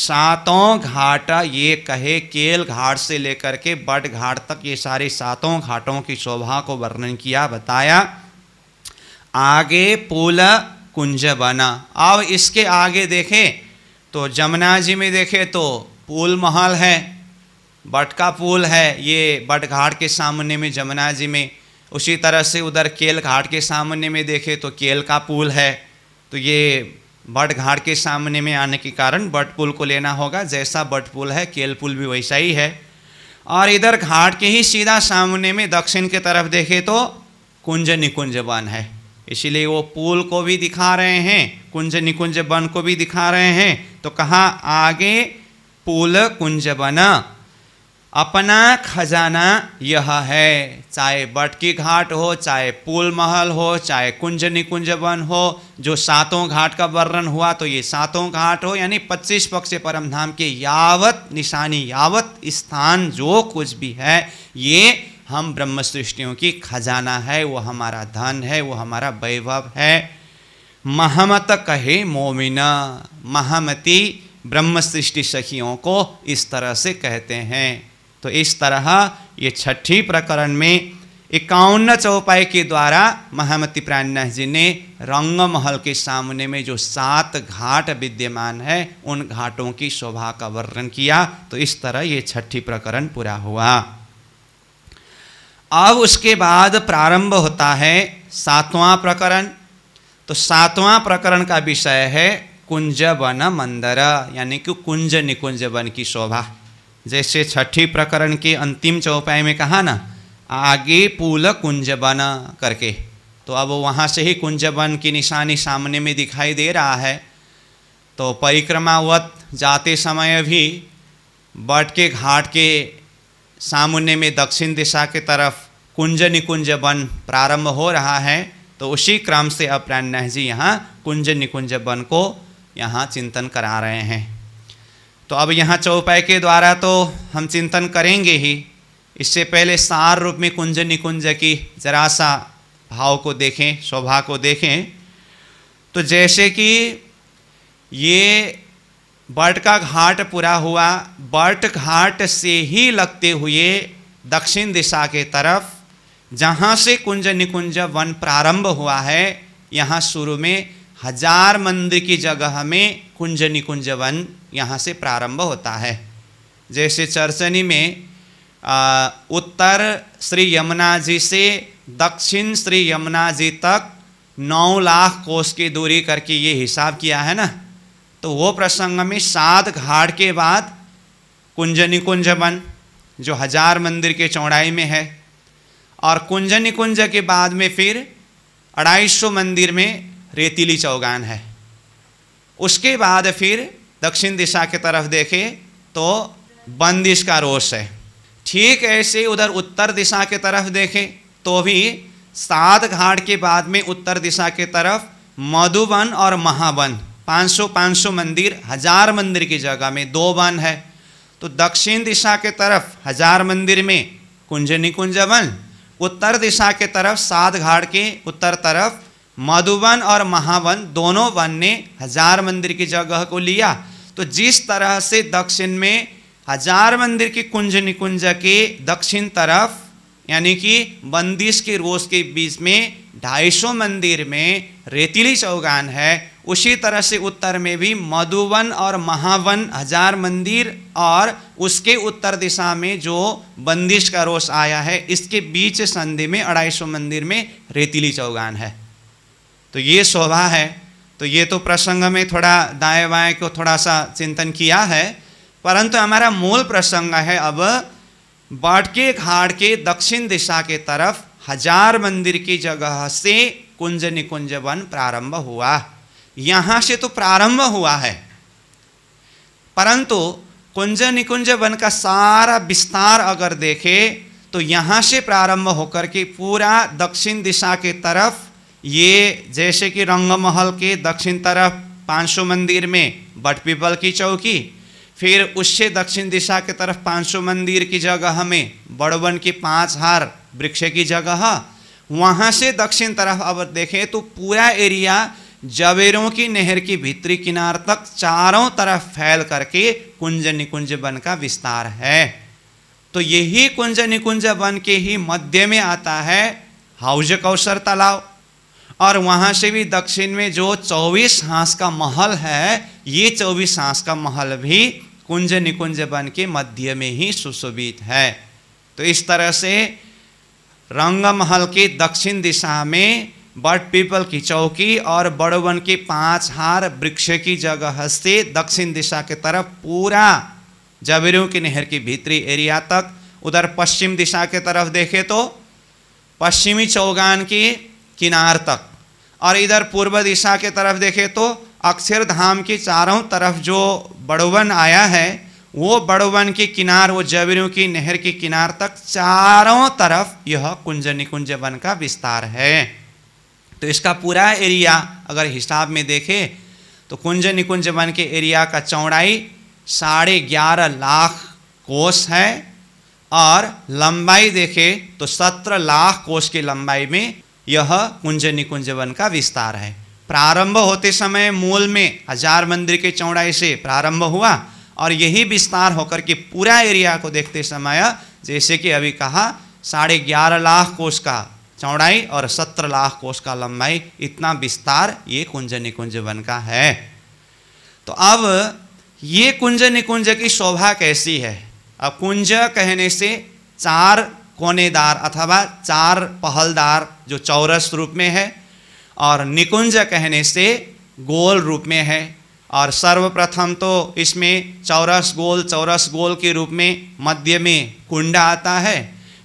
सातों घाट ये कहे केल घाट से लेकर के बट घाट तक ये सारे सातों घाटों की शोभा को वर्णन किया बताया आगे पुल कुंज बना अब इसके आगे देखें तो जमुना जी में देखें तो पुल महल है बट का पुल है ये बट घाट के सामने में जमुना जी में उसी तरह से उधर केल घाट के सामने में देखे तो केल का पुल है तो ये बट घाट के सामने में आने के कारण बट पुल को लेना होगा जैसा बट पुल है केल पुल भी वैसा ही है और इधर घाट के ही सीधा सामने में दक्षिण की तरफ देखे तो कुंज निकुंज वन है इसीलिए वो पुल को भी दिखा रहे हैं कुंज निकुंज वन को भी दिखा रहे हैं तो कहाँ आगे पुल कुंज बना अपना खजाना यह है चाहे बटकी घाट हो चाहे पुल महल हो चाहे कुंज निकुंज वन हो जो सातों घाट का वर्णन हुआ तो ये सातों घाट हो यानी पच्चीस पक्ष परम धाम के यावत निशानी यावत स्थान जो कुछ भी है ये हम ब्रह्म सृष्टियों की खजाना है वो हमारा धन है वो हमारा वैभव है महमत कहे मोमिना महामती ब्रह्म सृष्टि सखियों को इस तरह से कहते हैं तो इस तरह ये छठी प्रकरण में इक्यावन चौपाई के द्वारा महामती प्राणनाथ जी ने रंग महल के सामने में जो सात घाट विद्यमान है उन घाटों की शोभा का वर्णन किया तो इस तरह ये छठी प्रकरण पूरा हुआ अब उसके बाद प्रारंभ होता है सातवां प्रकरण तो सातवां प्रकरण का विषय है कुंज वन मंदर यानी कि कुंज निकुंज वन की शोभा जैसे छठी प्रकरण के अंतिम चौपाई में कहा ना आगे पुल कुंज बना करके तो अब वहाँ से ही कुंज बन की निशानी सामने में दिखाई दे रहा है तो परिक्रमावत जाते समय भी बट के घाट के सामने में दक्षिण दिशा के तरफ कुंज निकुंज बन प्रारंभ हो रहा है तो उसी क्रम से अप्रान्या जी यहाँ कुंज निकुंज बन को यहाँ चिंतन करा रहे हैं तो अब यहाँ चौपाय के द्वारा तो हम चिंतन करेंगे ही इससे पहले सार रूप में कुंज निकुंज की जरा सा भाव को देखें शोभा को देखें तो जैसे कि ये बर्ट का घाट पूरा हुआ बर्ट घाट से ही लगते हुए दक्षिण दिशा के तरफ जहाँ से कुंज निकुंज वन प्रारंभ हुआ है यहाँ शुरू में हजार मंदिर की जगह में कुंज निकुंज वन यहाँ से प्रारंभ होता है जैसे चर्चनी में आ, उत्तर श्री यमुना जी से दक्षिण श्री यमुना जी तक नौ लाख कोष की दूरी करके ये हिसाब किया है ना तो वो प्रसंग में सात घाट के बाद कुंजनी कुंज वन जो हजार मंदिर के चौड़ाई में है और कुंज निकुंज के बाद में फिर अढ़ाई सौ मंदिर में रेतीली चौगान है उसके बाद फिर दक्षिण दिशा की तरफ देखे तो बंदिश का रोष है ठीक ऐसे उधर उत्तर दिशा की तरफ देखे तो भी सात घाट के बाद में उत्तर दिशा की तरफ मधुबन और महावन 500 500 मंदिर हजार मंदिर की जगह में दो वन है तो दक्षिण दिशा के तरफ हजार मंदिर में कुंज निकुंज वन उत्तर दिशा के तरफ सात घाट के उत्तर तरफ मधुवन और महावन दोनों वन ने हजार मंदिर की जगह को लिया तो जिस तरह से दक्षिण में हजार मंदिर की कुंज निकुंज के दक्षिण तरफ यानी कि बंदिश के रोज के बीच में ढाई सौ मंदिर में रेतीली चौगान है उसी तरह से उत्तर में भी मधुवन और महावन हजार मंदिर और उसके उत्तर दिशा में जो बंदिश का रोष आया है इसके बीच संधि में अढ़ाई सौ मंदिर में रेतीली चौगान है तो ये शोभा है तो ये तो प्रसंग में थोड़ा दाएं बाएं को थोड़ा सा चिंतन किया है परंतु हमारा मूल प्रसंग है अब बाटके के घाट के दक्षिण दिशा के तरफ हजार मंदिर की जगह से कुंज निकुंज वन प्रारंभ हुआ यहाँ से तो प्रारंभ हुआ है परंतु कुंज निकुंज वन का सारा विस्तार अगर देखे तो यहाँ से प्रारंभ होकर के पूरा दक्षिण दिशा के तरफ ये जैसे कि रंगमहल के दक्षिण तरफ 500 मंदिर में बट पीपल की चौकी फिर उससे दक्षिण दिशा के तरफ 500 मंदिर की जगह में बड़वन की पाँच हार वृक्ष की जगह वहाँ से दक्षिण तरफ अब देखें तो पूरा एरिया जवेरों की नहर की भीतरी किनार तक चारों तरफ फैल करके कुंज निकुंज वन का विस्तार है तो यही कुंज निकुंज वन के ही मध्य में आता है हाउज कौशर तालाब और वहाँ से भी दक्षिण में जो चौबीस हाँस का महल है ये चौबीस हाँस का महल भी कुंज निकुंज बन के मध्य में ही सुशोभित है तो इस तरह से रंग महल के दक्षिण दिशा में बर्ड पीपल की चौकी और बड़वन के पांच हार वृक्ष की जगह से दक्षिण दिशा की तरफ पूरा जबरू की नहर की भीतरी एरिया तक उधर पश्चिम दिशा की तरफ देखें तो पश्चिमी चौगान की किनार तक और इधर पूर्व दिशा के तरफ देखें तो अक्षरधाम की चारों तरफ जो बड़वन आया है वो बड़वन के किनार वो जबरू की नहर के किनार तक चारों तरफ यह कुंज निकुंज वन का विस्तार है तो इसका पूरा एरिया अगर हिसाब में देखें तो कुंज निकुंज वन के एरिया का चौड़ाई साढ़े ग्यारह लाख कोस है और लंबाई देखें तो सत्रह लाख कोस की लंबाई में यह कुंज निकुंज वन का विस्तार है प्रारंभ होते समय मूल में हजार मंदिर के चौड़ाई से प्रारंभ हुआ और यही विस्तार होकर के पूरा एरिया को देखते समय जैसे कि अभी कहा साढ़े ग्यारह लाख कोष का चौड़ाई और सत्रह लाख कोष का लंबाई इतना विस्तार ये कुंज निकुंज वन का है तो अब ये कुंज निकुंज की शोभा कैसी है अब कुंज कहने से चार कोनेदार अथवा चार पहलदार जो चौरस रूप में है और निकुंज कहने से गोल रूप में है और सर्वप्रथम तो इसमें चौरस गोल चौरस गोल के रूप में मध्य में कुंड आता है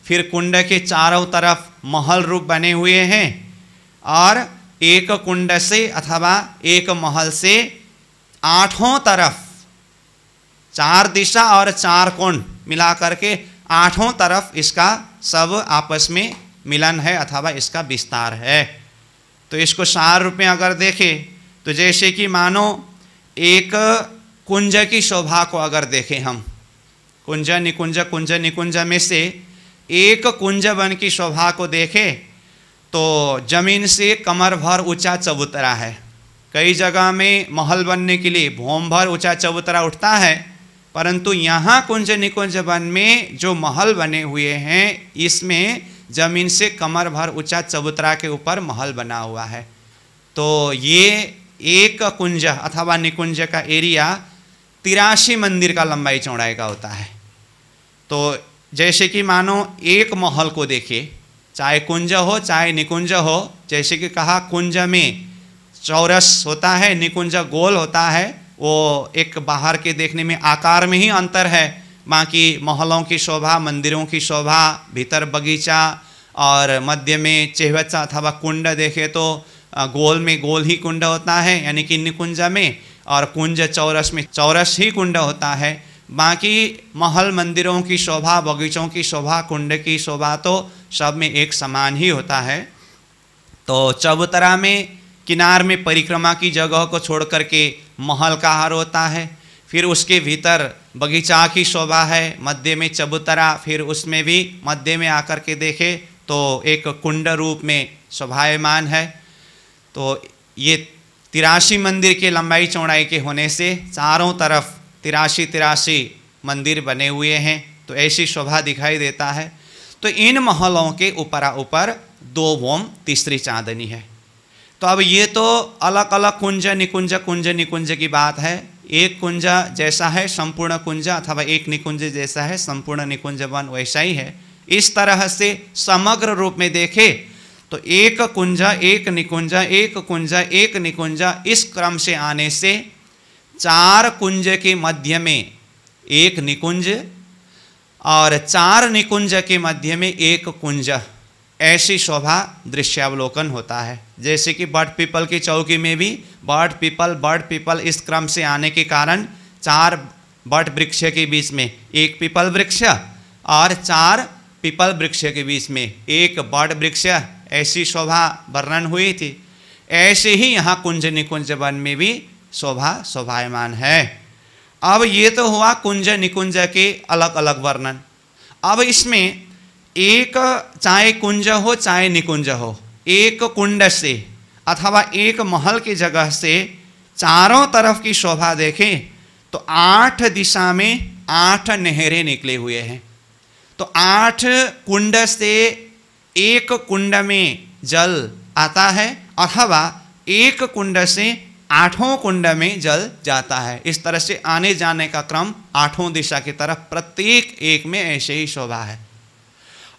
फिर कुंड के चारों तरफ महल रूप बने हुए हैं और एक कुंड से अथवा एक महल से आठों तरफ चार दिशा और चार कोण मिला करके आठों तरफ इसका सब आपस में मिलन है अथवा इसका विस्तार है तो इसको सार रूप में अगर देखें तो जैसे कि मानो एक कुंज की शोभा को अगर देखें हम कुंज निकुंज कुंज निकुंज में से एक कुंज वन की शोभा को देखें तो जमीन से कमर भर ऊंचा चबूतरा है कई जगह में महल बनने के लिए भोम भर ऊंचा चबूतरा उठता है परंतु यहाँ कुंज निकुंज वन में जो महल बने हुए हैं इसमें ज़मीन से कमर भर ऊंचा चबूतरा के ऊपर महल बना हुआ है तो ये एक कुंज अथवा निकुंज का एरिया तिरासी मंदिर का लंबाई चौड़ाई का होता है तो जैसे कि मानो एक महल को देखिए चाहे कुंज हो चाहे निकुंज हो जैसे कि कहा कुंज में चौरस होता है निकुंज गोल होता है वो एक बाहर के देखने में आकार में ही अंतर है बाकी मोहल्लों की शोभा मंदिरों की शोभा भीतर बगीचा और मध्य में चेहवचा अथवा कुंड देखे तो गोल में गोल ही कुंड होता है यानी कि निकुंज में और कुंज चौरस में चौरस ही कुंड होता है बाकी महल मंदिरों की शोभा बगीचों की शोभा कुंड की शोभा तो सब में एक समान ही होता है तो चबूतरा में किनार में परिक्रमा की जगह को छोड़ करके महल का हार होता है फिर उसके भीतर बगीचा की शोभा है मध्य में चबूतरा फिर उसमें भी मध्य में आकर के देखे तो एक कुंड रूप में शोभायमान है तो ये तिरासी मंदिर के लंबाई चौड़ाई के होने से चारों तरफ तिरासी तिरासी मंदिर बने हुए हैं तो ऐसी शोभा दिखाई देता है तो इन महलों के ऊपरा ऊपर दो वोम तीसरी चांदनी है तो अब ये तो अलग अलग कुंज निकुंज कुंज निकुंज की बात है एक कुंज जैसा है संपूर्ण कुंज अथवा एक निकुंज जैसा है संपूर्ण निकुंज वन वैसा ही है इस तरह से समग्र रूप में देखे तो एक कुंज एक निकुंज एक कुंज एक निकुंज इस क्रम से आने से चार कुंज के मध्य में एक निकुंज और चार निकुंज के मध्य में एक कुंज ऐसी शोभा दृश्यावलोकन होता है जैसे कि बर्ड पीपल की चौकी में भी बर्ड पीपल बर्ड पीपल इस क्रम से आने के कारण चार बट वृक्ष के बीच में एक पीपल वृक्ष और चार पीपल वृक्ष के बीच में एक बट वृक्ष ऐसी शोभा वर्णन हुई थी ऐसे ही यहाँ कुंज निकुंज वन में भी शोभा शोभायमान है अब ये तो हुआ कुंज निकुंज के अलग अलग वर्णन अब इसमें एक चाहे कुंज हो चाहे निकुंज हो एक कुंड से अथवा एक महल की जगह से चारों तरफ की शोभा देखें तो आठ दिशा में आठ नहरें निकले हुए हैं तो आठ कुंड से एक कुंड में जल आता है अथवा एक कुंड से आठों कुंड में जल जाता है इस तरह से आने जाने का क्रम आठों दिशा की तरफ प्रत्येक एक में ऐसे ही शोभा है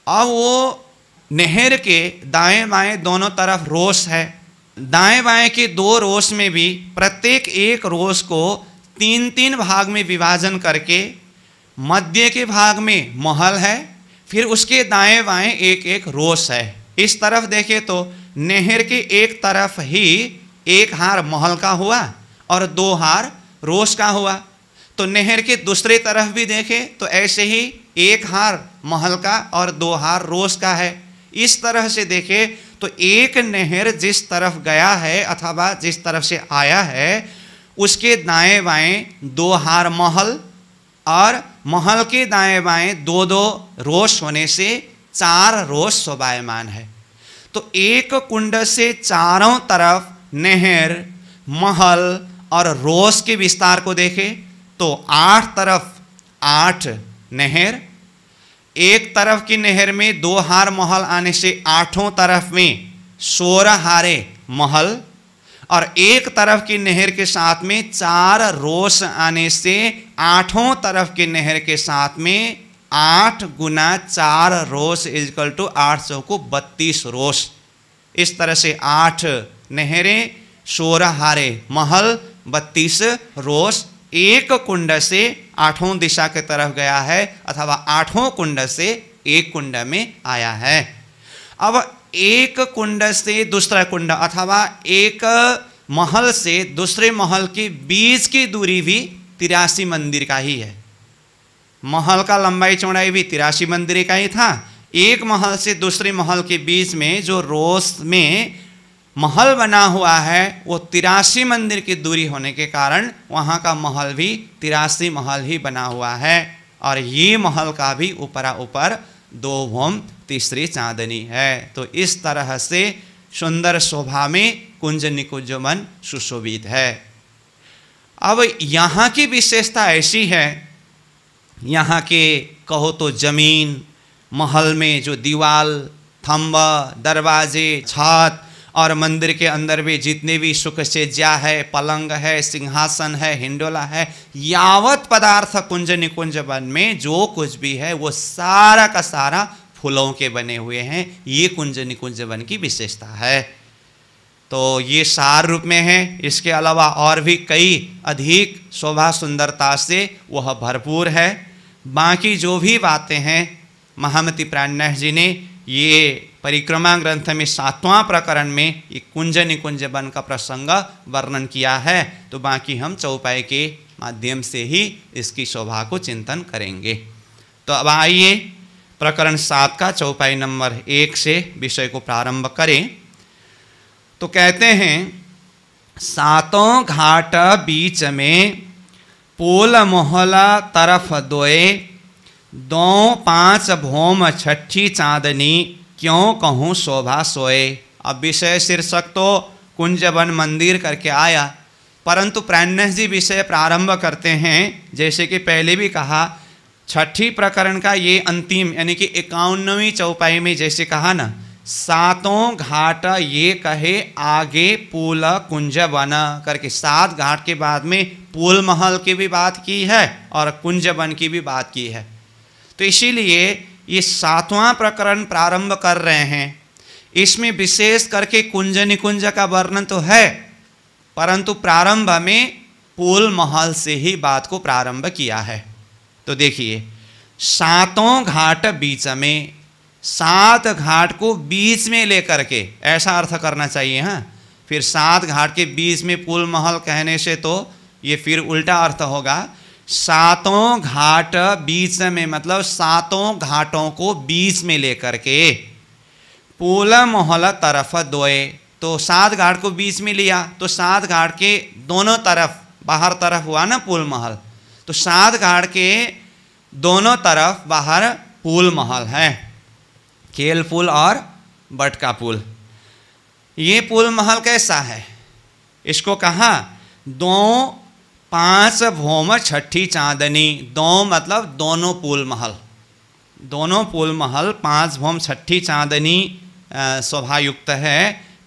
अब वो नहर के दाएं बाएं दोनों तरफ रोस है दाएं बाएं के दो रोस में भी प्रत्येक एक रोस को तीन तीन भाग में विभाजन करके मध्य के भाग में महल है फिर उसके दाएं बाएं एक एक रोस है इस तरफ देखें तो नहर के एक तरफ ही एक हार महल का हुआ और दो हार रोस का हुआ तो नहर के दूसरे तरफ भी देखें तो ऐसे ही एक हार महल का और दो हार रोज का है इस तरह से देखे तो एक नहर जिस तरफ गया है अथवा जिस तरफ से आया है उसके दाएं बाएं दो हार महल और महल के दाएं बाएं दो दो रोश होने से चार रोश शोभायमान है तो एक कुंड से चारों तरफ नहर महल और रोश के विस्तार को देखें तो आठ तरफ आठ नहर एक तरफ की नहर में दो हार महल आने से आठों तरफ में सोलह हारे महल और एक तरफ की नहर के साथ में चार रोस आने से आठों तरफ की नहर के साथ में आठ गुना चार रोस इजकल टू आठ सौ को बत्तीस रोस इस तरह से आठ नहरें सोलह हारे महल बत्तीस रोस एक कुंड से आठों दिशा की तरफ गया है अथवा आठों कुंड से एक कुंड में आया है अब एक कुंड से दूसरा कुंड अथवा एक महल से दूसरे महल के बीच की दूरी भी तिरासी मंदिर का ही है महल का लंबाई चौड़ाई भी तिरासी मंदिर का ही था एक महल से दूसरे महल के बीच में जो रोस में महल बना हुआ है वो तिरासी मंदिर की दूरी होने के कारण वहाँ का महल भी तिरासी महल ही बना हुआ है और ये महल का भी ऊपरा ऊपर दो होम तीसरी चांदनी है तो इस तरह से सुंदर शोभा में कुंज निकुंज मन सुशोभित है अब यहाँ की विशेषता ऐसी है यहाँ के कहो तो जमीन महल में जो दीवाल थम्ब दरवाजे छत और मंदिर के अंदर भी जितने भी सुख सेज्या है पलंग है सिंहासन है हिंडोला है यावत पदार्थ कुंज निकुंज वन में जो कुछ भी है वो सारा का सारा फूलों के बने हुए हैं ये कुंज निकुंज वन की विशेषता है तो ये सार रूप में है इसके अलावा और भी कई अधिक शोभा सुंदरता से वह भरपूर है बाकी जो भी बातें हैं महामती प्राणनाथ जी ने ये परिक्रमा ग्रंथ में सातवां प्रकरण में ये कुंज निकुंज वन का प्रसंग वर्णन किया है तो बाकी हम चौपाई के माध्यम से ही इसकी शोभा को चिंतन करेंगे तो अब आइए प्रकरण सात का चौपाई नंबर एक से विषय को प्रारंभ करें तो कहते हैं सातों घाट बीच में पोल मोहला तरफ दोए दो पाँच भोम छठी चांदनी क्यों कहूँ शोभा सोए अब विषय शीर्षक तो कुंजवन मंदिर करके आया परंतु प्राणस जी विषय प्रारंभ करते हैं जैसे कि पहले भी कहा छठी प्रकरण का ये अंतिम यानी कि इक्यावनवीं चौपाई में जैसे कहा ना सातों घाट ये कहे आगे पुल कुंज बन करके सात घाट के बाद में पुल महल की भी बात की है और कुंज बन की भी बात की है तो इसीलिए ये सातवां प्रकरण प्रारंभ कर रहे हैं इसमें विशेष करके कुंज निकुंज का वर्णन तो है परंतु प्रारंभ में पुल महल से ही बात को प्रारंभ किया है तो देखिए सातों घाट बीच में सात घाट को बीच में लेकर के ऐसा अर्थ करना चाहिए हाँ फिर सात घाट के बीच में पुल महल कहने से तो ये फिर उल्टा अर्थ होगा सातों घाट बीच में मतलब सातों घाटों को बीच में लेकर के पूला मोहला तरफ दोए तो सात घाट को बीच में लिया तो सात घाट के दोनों तरफ बाहर तरफ हुआ ना पुल महल तो सात घाट के दोनों तरफ बाहर पुल महल है केल पुल और बटका पुल ये पुल महल कैसा है इसको कहा दो पांच भौम छठी चांदनी दो मतलब दोनों पुल महल दोनों पुल महल पांच भौम छठी चांदनी शोभायुक्त है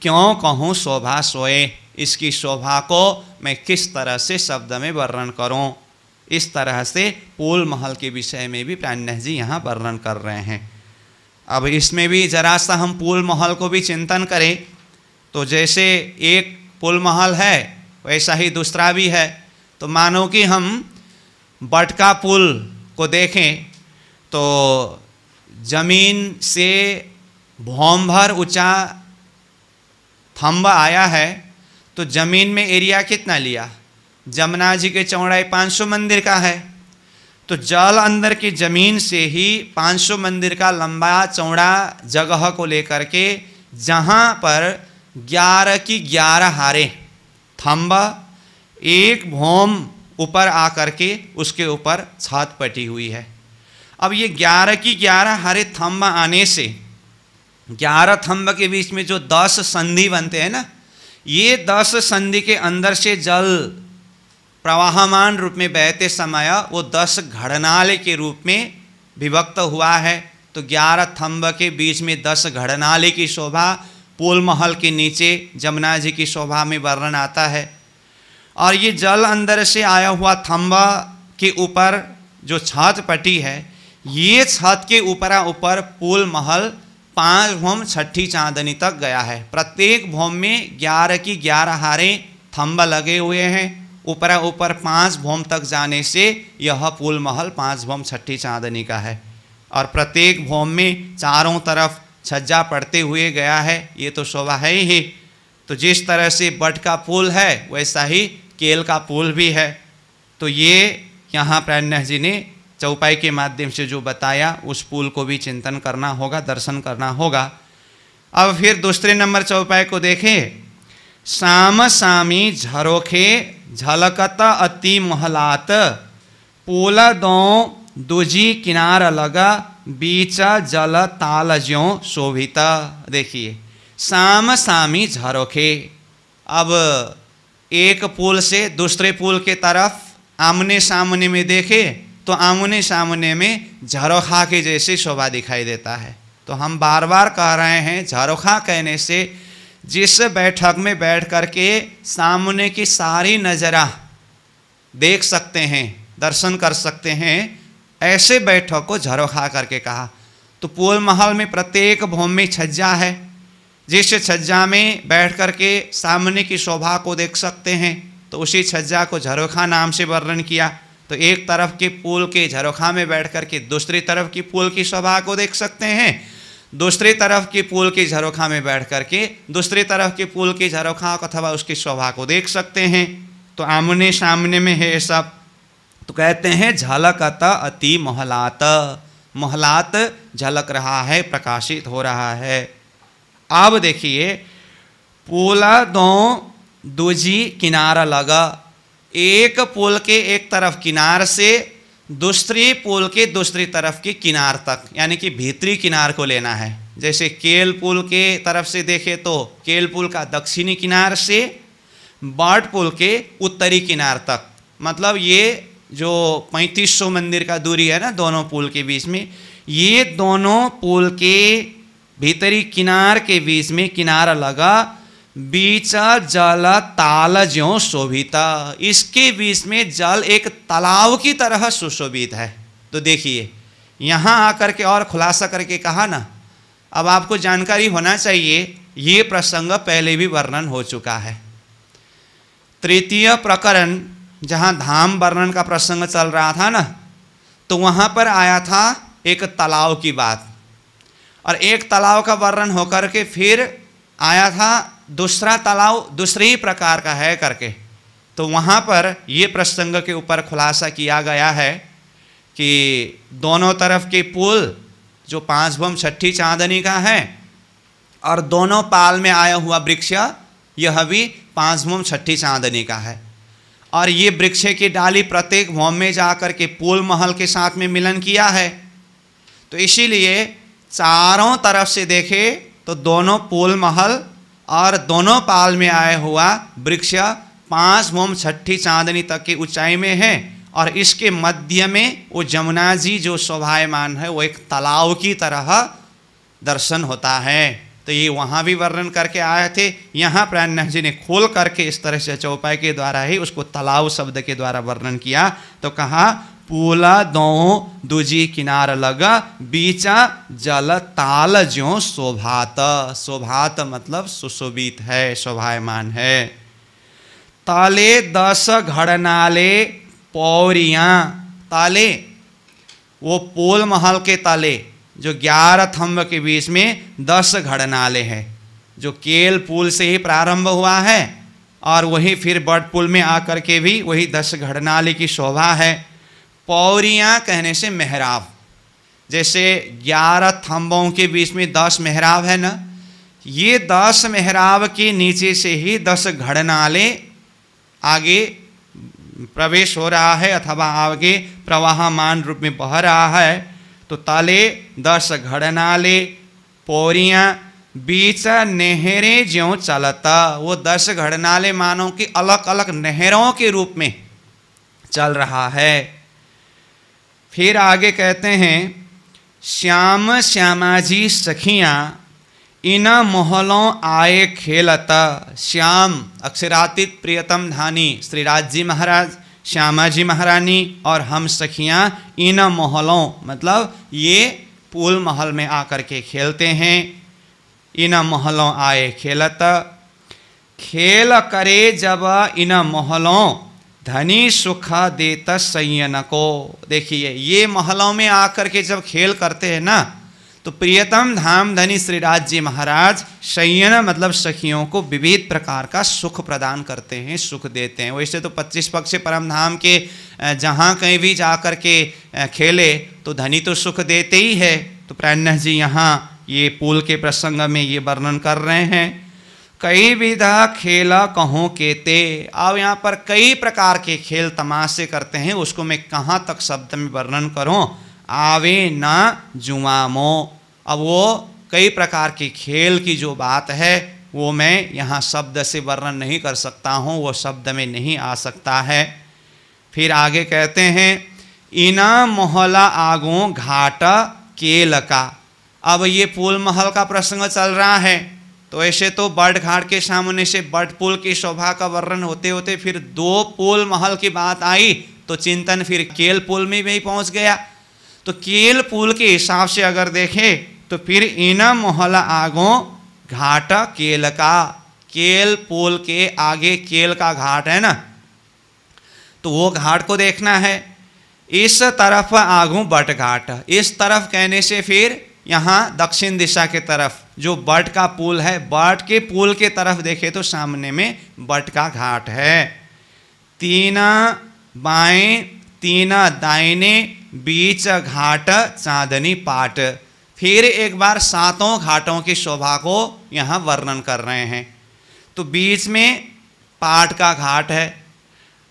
क्यों कहूँ शोभा सोए इसकी शोभा को मैं किस तरह से शब्द में वर्णन करूँ इस तरह से पुल महल के विषय में भी प्राण्य जी यहाँ वर्णन कर रहे हैं अब इसमें भी जरा सा हम पुल महल को भी चिंतन करें तो जैसे एक पुल महल है वैसा ही दूसरा भी है तो मानो कि हम बटका पुल को देखें तो जमीन से भौम भर ऊँचा थम्ब आया है तो ज़मीन में एरिया कितना लिया जमुना जी के चौड़ाई 500 मंदिर का है तो जल अंदर की ज़मीन से ही 500 मंदिर का लंबा चौड़ा जगह को लेकर के जहाँ पर ग्यारह की ग्यारह हारे थम्ब एक भौम ऊपर आकर के उसके ऊपर छात पटी हुई है अब ये ग्यारह की ग्यारह हरे थम्ब आने से ग्यारह थम्ब के बीच में जो दस संधि बनते हैं ना ये दस संधि के अंदर से जल प्रवाहमान रूप में बहते समय वो दस घड़नाल के रूप में विभक्त हुआ है तो ग्यारह थम्ब के बीच में दस घड़नाले की शोभा पोल महल के नीचे जमुना जी की शोभा में वर्णन आता है और ये जल अंदर से आया हुआ थम्बा के ऊपर जो छत पटी है ये छत के ऊपरा ऊपर पुल महल पांच भोम छठी चांदनी तक गया है प्रत्येक भोम में ग्यारह की ग्यारह हारे थम्बा लगे हुए हैं ऊपरा ऊपर पांच भोम तक जाने से यह पुल महल पांच भोम छठी चांदनी का है और प्रत्येक भोम में चारों तरफ छज्जा पड़ते हुए गया है ये तो शोभा है ही तो जिस तरह से बट का पुल है वैसा ही केल का पुल भी है तो ये यहाँ प्राण्य जी ने चौपाई के माध्यम से जो बताया उस पुल को भी चिंतन करना होगा दर्शन करना होगा अब फिर दूसरे नंबर चौपाई को देखें साम सामी झरोखे झलकत अति महलात पोल दो दूजी किनार लगा बीच जल ताल ज्यो शोभित देखिए साम सामी झरोखे अब एक पुल से दूसरे पुल के तरफ आमने सामने में देखे तो आमने सामने में झरोखा के जैसे शोभा दिखाई देता है तो हम बार बार कह रहे हैं झरोखा कहने से जिस बैठक में बैठ करके सामने की सारी नज़रा देख सकते हैं दर्शन कर सकते हैं ऐसे बैठक को झरोखा करके कहा तो पोल महल में प्रत्येक भूमि छज्जा है जिस छज्जा में बैठ कर के सामने की शोभा को देख सकते हैं तो उसी छज्जा को झरोखा नाम से वर्णन किया तो एक तरफ के पुल के झरोखा में बैठ कर के दूसरी तरफ की पुल की शोभा को देख सकते हैं दूसरी तरफ की पुल की झरोखा में बैठ कर के दूसरी तरफ के पुल की झरोखा अथवा उसकी शोभा को देख सकते हैं तो आमने सामने में है सब तो कहते हैं अत अति मोहलात मोहलात झलक रहा है प्रकाशित हो रहा है अब देखिए पोला दो दूजी किनारा लगा एक पुल के एक तरफ किनार से दूसरी पुल के दूसरी तरफ के किनार तक यानी कि भीतरी किनार को लेना है जैसे केल पुल के तरफ से देखें तो केल पुल का दक्षिणी किनार से बाट पुल के उत्तरी किनार तक मतलब ये जो 3500 मंदिर का दूरी है ना दोनों पुल के बीच में ये दोनों पुल के भीतरी किनार के बीच में किनारा लगा बीच जल ताल ज्यो शोभित इसके बीच में जल एक तालाब की तरह सुशोभित है तो देखिए यहाँ आकर के और खुलासा करके कहा ना अब आपको जानकारी होना चाहिए ये प्रसंग पहले भी वर्णन हो चुका है तृतीय प्रकरण जहाँ धाम वर्णन का प्रसंग चल रहा था ना तो वहाँ पर आया था एक तालाब की बात और एक तालाब का वर्णन होकर के फिर आया था दूसरा तालाब दूसरे ही प्रकार का है करके तो वहाँ पर ये प्रसंग के ऊपर खुलासा किया गया है कि दोनों तरफ के पुल जो पांच बम छठी चांदनी का है और दोनों पाल में आया हुआ वृक्ष यह भी पांच भूम छठी चांदनी का है और ये वृक्ष की डाली प्रत्येक भूम में जाकर के पुल महल के साथ में मिलन किया है तो इसीलिए चारों तरफ से देखे तो दोनों पोल महल और दोनों पाल में आया हुआ वृक्ष पांच मोम छठी चांदनी तक की ऊंचाई में है और इसके मध्य में वो जमुना जी जो शोभायमान है वो एक तालाब की तरह दर्शन होता है तो ये वहाँ भी वर्णन करके आए थे यहाँ प्राण जी ने खोल करके इस तरह से चौपाई के द्वारा ही उसको तालाब शब्द के द्वारा वर्णन किया तो कहा पोला दौ दूजी किनार लग बीचा जल ताल ज्यो शोभात शोभात मतलब सुशोभित है शोभायमान है ताले दस घड़नाले पौरिया ताले वो पोल महल के ताले जो ग्यारह थम्ब के बीच में दस घड़नाले हैं जो केल पुल से ही प्रारंभ हुआ है और वही फिर बर्ड पुल में आकर के भी वही दस घड़नाले की शोभा है पौरियाँ कहने से मेहराब जैसे ग्यारह थम्बों के बीच में दस मेहराब है ना ये दस मेहराब के नीचे से ही दस घड़नाले आगे प्रवेश हो रहा है अथवा आगे प्रवाहमान रूप में बह रहा है तो तले दस घड़नाले पौरियाँ बीच नहरें ज्यों चलता वो दस घड़नाले मानो की अलग अलग नहरों के रूप में चल रहा है फिर आगे कहते हैं श्याम श्यामाजी सखियाँ इन मोहलों आए खेलत श्याम अक्षरातीत प्रियतम धानी श्री राज जी महाराज श्यामा जी महारानी और हम सखियाँ इन मोहलों मतलब ये पुल महल में आकर के खेलते हैं इन मोहलों आए खेलत खेल करे जब इन मोहलों धनी सुखा देता संयन को देखिए ये महलों में आकर के जब खेल करते हैं ना तो प्रियतम धाम धनी श्रीराज जी महाराज संयन मतलब सखियों को विविध प्रकार का सुख प्रदान करते हैं सुख देते हैं वैसे तो 25 पक्ष परम धाम के जहाँ कहीं भी जा कर के खेले तो धनी तो सुख देते ही है तो प्राण्य जी यहाँ ये पुल के प्रसंग में ये वर्णन कर रहे हैं कई विधा खेला कहो के ते अब यहाँ पर कई प्रकार के खेल तमाशे करते हैं उसको मैं कहाँ तक शब्द में वर्णन करूँ आवे न जुआमो अब वो कई प्रकार के खेल की जो बात है वो मैं यहाँ शब्द से वर्णन नहीं कर सकता हूँ वो शब्द में नहीं आ सकता है फिर आगे कहते हैं इना मोहला आगो घाट केल का अब ये पुल महल का प्रसंग चल रहा है तो ऐसे तो बर्ड घाट के सामने से बर्ड पुल की शोभा का वर्णन होते होते फिर दो पुल महल की बात आई तो चिंतन फिर केल पुल में भी पहुंच गया तो केल पुल के हिसाब से अगर देखें तो फिर इना मोहला आगो घाट केल का केल पुल के आगे केल का घाट है ना तो वो घाट को देखना है इस तरफ आगू बट घाट इस तरफ कहने से फिर यहाँ दक्षिण दिशा के तरफ जो बट का पुल है बट के पुल के तरफ देखे तो सामने में बट का घाट है तीना बाएं तीना दाइने बीच घाट चांदनी पाट फिर एक बार सातों घाटों की शोभा को यहाँ वर्णन कर रहे हैं तो बीच में पाट का घाट है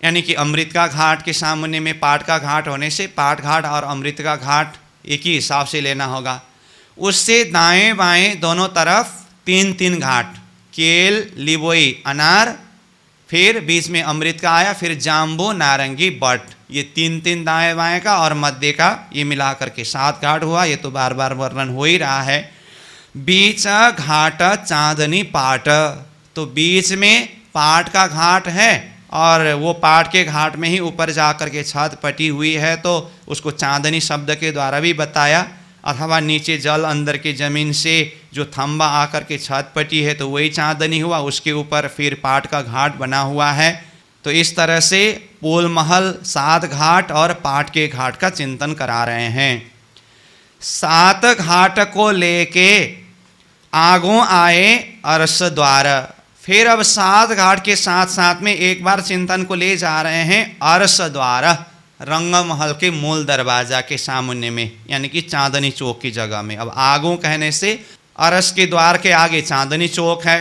यानी कि अमृत का घाट के सामने में पाट का घाट होने से पाट घाट और अमृत का घाट एक ही हिसाब से लेना होगा उससे दाएं बाएं दोनों तरफ तीन तीन घाट केल लिबोई अनार फिर बीच में अमृत का आया फिर जाम्बू नारंगी बट ये तीन तीन दाएं बाएं का और मध्य का ये मिला करके सात घाट हुआ ये तो बार बार वर्णन हो ही रहा है बीच घाट चांदनी पाट तो बीच में पाट का घाट है और वो पाट के घाट में ही ऊपर जा कर के छत पटी हुई है तो उसको चांदनी शब्द के द्वारा भी बताया अथवा नीचे जल अंदर की ज़मीन से जो थम्बा आकर के छत पटी है तो वही चांदनी हुआ उसके ऊपर फिर पाट का घाट बना हुआ है तो इस तरह से पोल महल सात घाट और पाट के घाट का चिंतन करा रहे हैं सात घाट को लेके आगों आए अरस द्वार फिर अब सात घाट के साथ साथ में एक बार चिंतन को ले जा रहे हैं अरस द्वारा रंगमहल के मूल दरवाज़ा के सामने में यानी कि चांदनी चौक की जगह में अब आगू कहने से अरस के द्वार के आगे चांदनी चौक है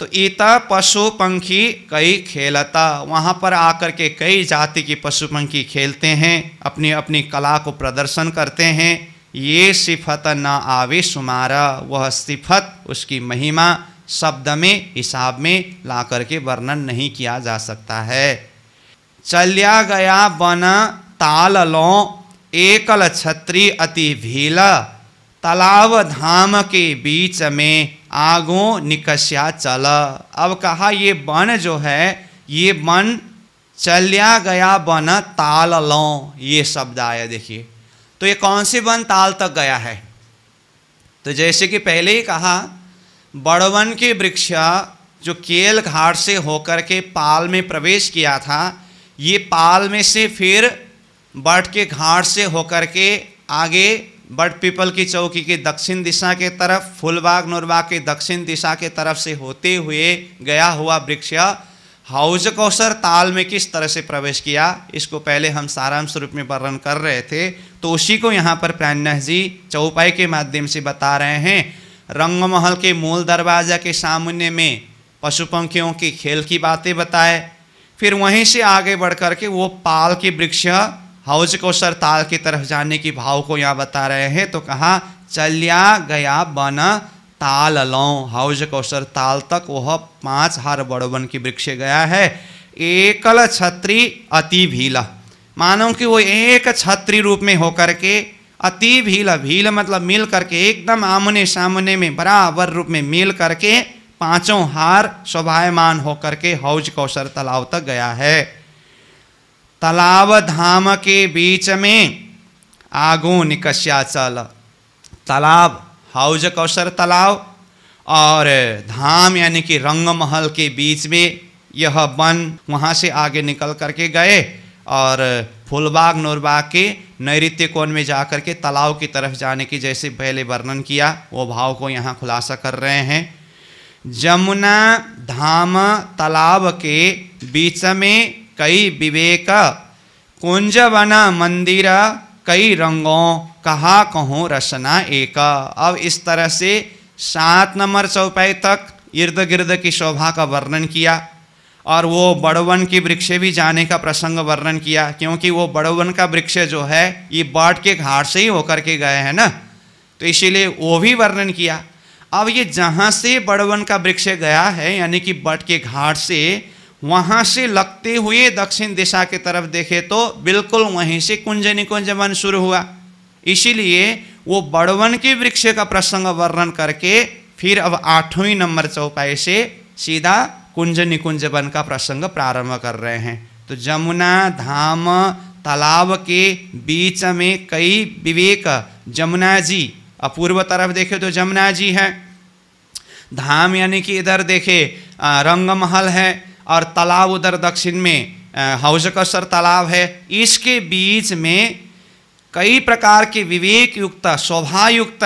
तो इता पशु पंखी कई खेलता वहाँ पर आकर के कई जाति के पशु पंखी खेलते हैं अपनी अपनी कला को प्रदर्शन करते हैं ये सिफत ना आवे सुमारा वह सिफत उसकी महिमा शब्द में हिसाब में ला करके वर्णन नहीं किया जा सकता है चलिया गया बन ताल लो एकल छत्री अति भील तालाब धाम के बीच में आगो निकस्या चल अब कहा ये वन जो है ये वन चलिया गया बन ताल लो ये शब्द आया देखिए तो ये कौन सी वन ताल तक गया है तो जैसे कि पहले ही कहा बड़वन के वृक्ष जो केल घाट से होकर के पाल में प्रवेश किया था ये पाल में से फिर बर्ड के घाट से होकर के आगे बर्ड पीपल की चौकी के दक्षिण दिशा के तरफ फुलबाग नूरबाग के दक्षिण दिशा के तरफ से होते हुए गया हुआ वृक्ष हाउज कौशर ताल में किस तरह से प्रवेश किया इसको पहले हम सारांश रूप में वर्णन कर रहे थे तो उसी को यहाँ पर प्राणह जी चौपाई के माध्यम से बता रहे हैं रंगमहल के मूल दरवाजा के सामने में पशु पंखियों के खेल की बातें बताए फिर वहीं से आगे बढ़ करके वो पाल के वृक्ष हौज को ताल की तरफ जाने की भाव को यहाँ बता रहे हैं तो कहा चलिया गया बन ताल लो हौज को ताल तक वह पांच हार बड़बन की वृक्ष गया है एकल छत्री अति भीला मानो कि वो एक छत्री रूप में होकर के अति भील भील मतलब मिल करके एकदम आमने सामने में बराबर रूप में मिल करके पांचों हार शोभायमान होकर के हौज कौशर तालाब तक गया है तालाब धाम के बीच में आगो निकस्या चल तालाब हौज कौशर तालाब और धाम यानी कि रंगमहल के बीच में यह वन वहाँ से आगे निकल करके गए और फुलबाग नूरबाग के नैत्य कोण में जा कर के तालाब की तरफ जाने की जैसे पहले वर्णन किया वो भाव को यहाँ खुलासा कर रहे हैं जमुना धाम तालाब के बीच में कई विवेक बना मंदिर कई रंगों कहा कहो रसना एक अब इस तरह से सात नंबर चौपाई तक इर्द गिर्द की शोभा का वर्णन किया और वो बड़वन की वृक्ष भी जाने का प्रसंग वर्णन किया क्योंकि वो बड़वन का वृक्ष जो है ये बाढ़ के घाट से ही होकर के गए हैं ना तो इसीलिए वो भी वर्णन किया अब ये जहाँ से बड़वन का वृक्ष गया है यानी कि बट के घाट से वहाँ से लगते हुए दक्षिण दिशा की तरफ देखे तो बिल्कुल वहीं से कुंज निकुंज शुरू हुआ इसीलिए वो बड़वन के वृक्ष का प्रसंग वर्णन करके फिर अब आठवीं नंबर चौपाई से सीधा कुंज निकुंज वन का प्रसंग प्रारंभ कर रहे हैं तो जमुना धाम तालाब के बीच में कई विवेक जमुना जी अपूर्व पूर्व तरफ देखे तो जमुना जी है धाम यानी कि इधर देखे रंगमहल है और तालाब उधर दक्षिण में कसर तालाब है इसके बीच में कई प्रकार के विवेक युक्त शोभायुक्त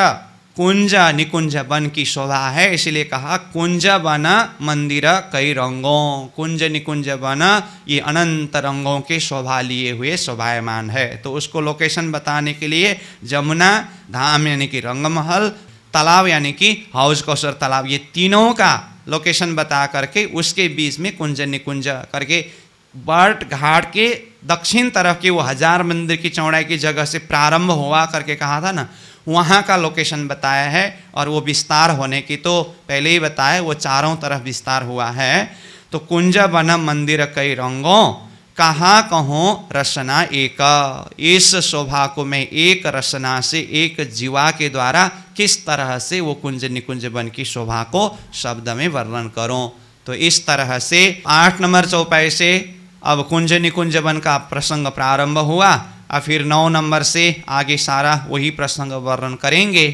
कुंजा निकुंज वन की शोभा है इसलिए कहा कुंज बना मंदिर कई रंगों कुंज निकुंज वन ये अनंत रंगों के शोभा लिए हुए शोभायमान है तो उसको लोकेशन बताने के लिए जमुना धाम यानी कि रंगमहल तालाब यानी कि हाउस कौशर तालाब ये तीनों का लोकेशन बता करके उसके बीच में कुंज निकुंज करके बर्ट घाट के दक्षिण तरफ के वो हजार मंदिर की चौड़ाई की जगह से प्रारंभ हुआ करके कहा था ना वहाँ का लोकेशन बताया है और वो विस्तार होने की तो पहले ही बताया वो चारों तरफ विस्तार हुआ है तो कुंज बनम मंदिर कई रंगों कहाँ कहो रसना एक इस शोभा को मैं एक रसना से एक जीवा के द्वारा किस तरह से वो कुंज निकुंज बन की शोभा को शब्द में वर्णन करो तो इस तरह से आठ नंबर चौपाई से अब कुंज निकुंज बन का प्रसंग प्रारंभ हुआ और फिर नौ नंबर से आगे सारा वही प्रसंग वर्णन करेंगे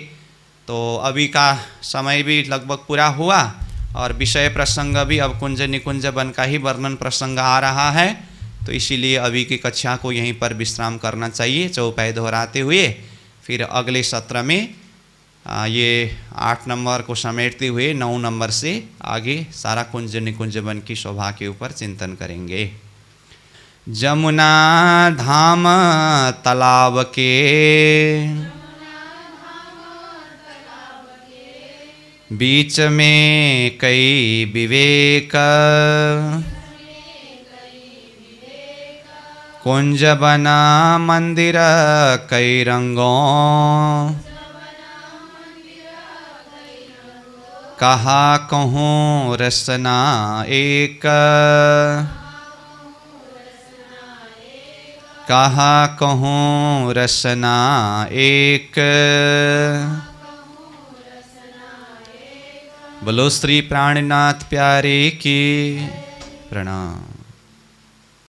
तो अभी का समय भी लगभग पूरा हुआ और विषय प्रसंग भी अब कुंज निकुंज बन का ही वर्णन प्रसंग आ रहा है तो इसीलिए अभी की कक्षा को यहीं पर विश्राम करना चाहिए चौपाई दोहराते हुए फिर अगले सत्र में ये आठ नंबर को समेटते हुए नौ नंबर से आगे सारा कुंज निकुंज बन की शोभा के ऊपर चिंतन करेंगे जमुना धाम तालाब के बीच में कई विवेक कुंज बना मंदिर कई रंगों कहा कहूँ रसना एक कहा कहूँ रसना एक बोलो श्री प्राणनाथ प्यारे की प्रणाम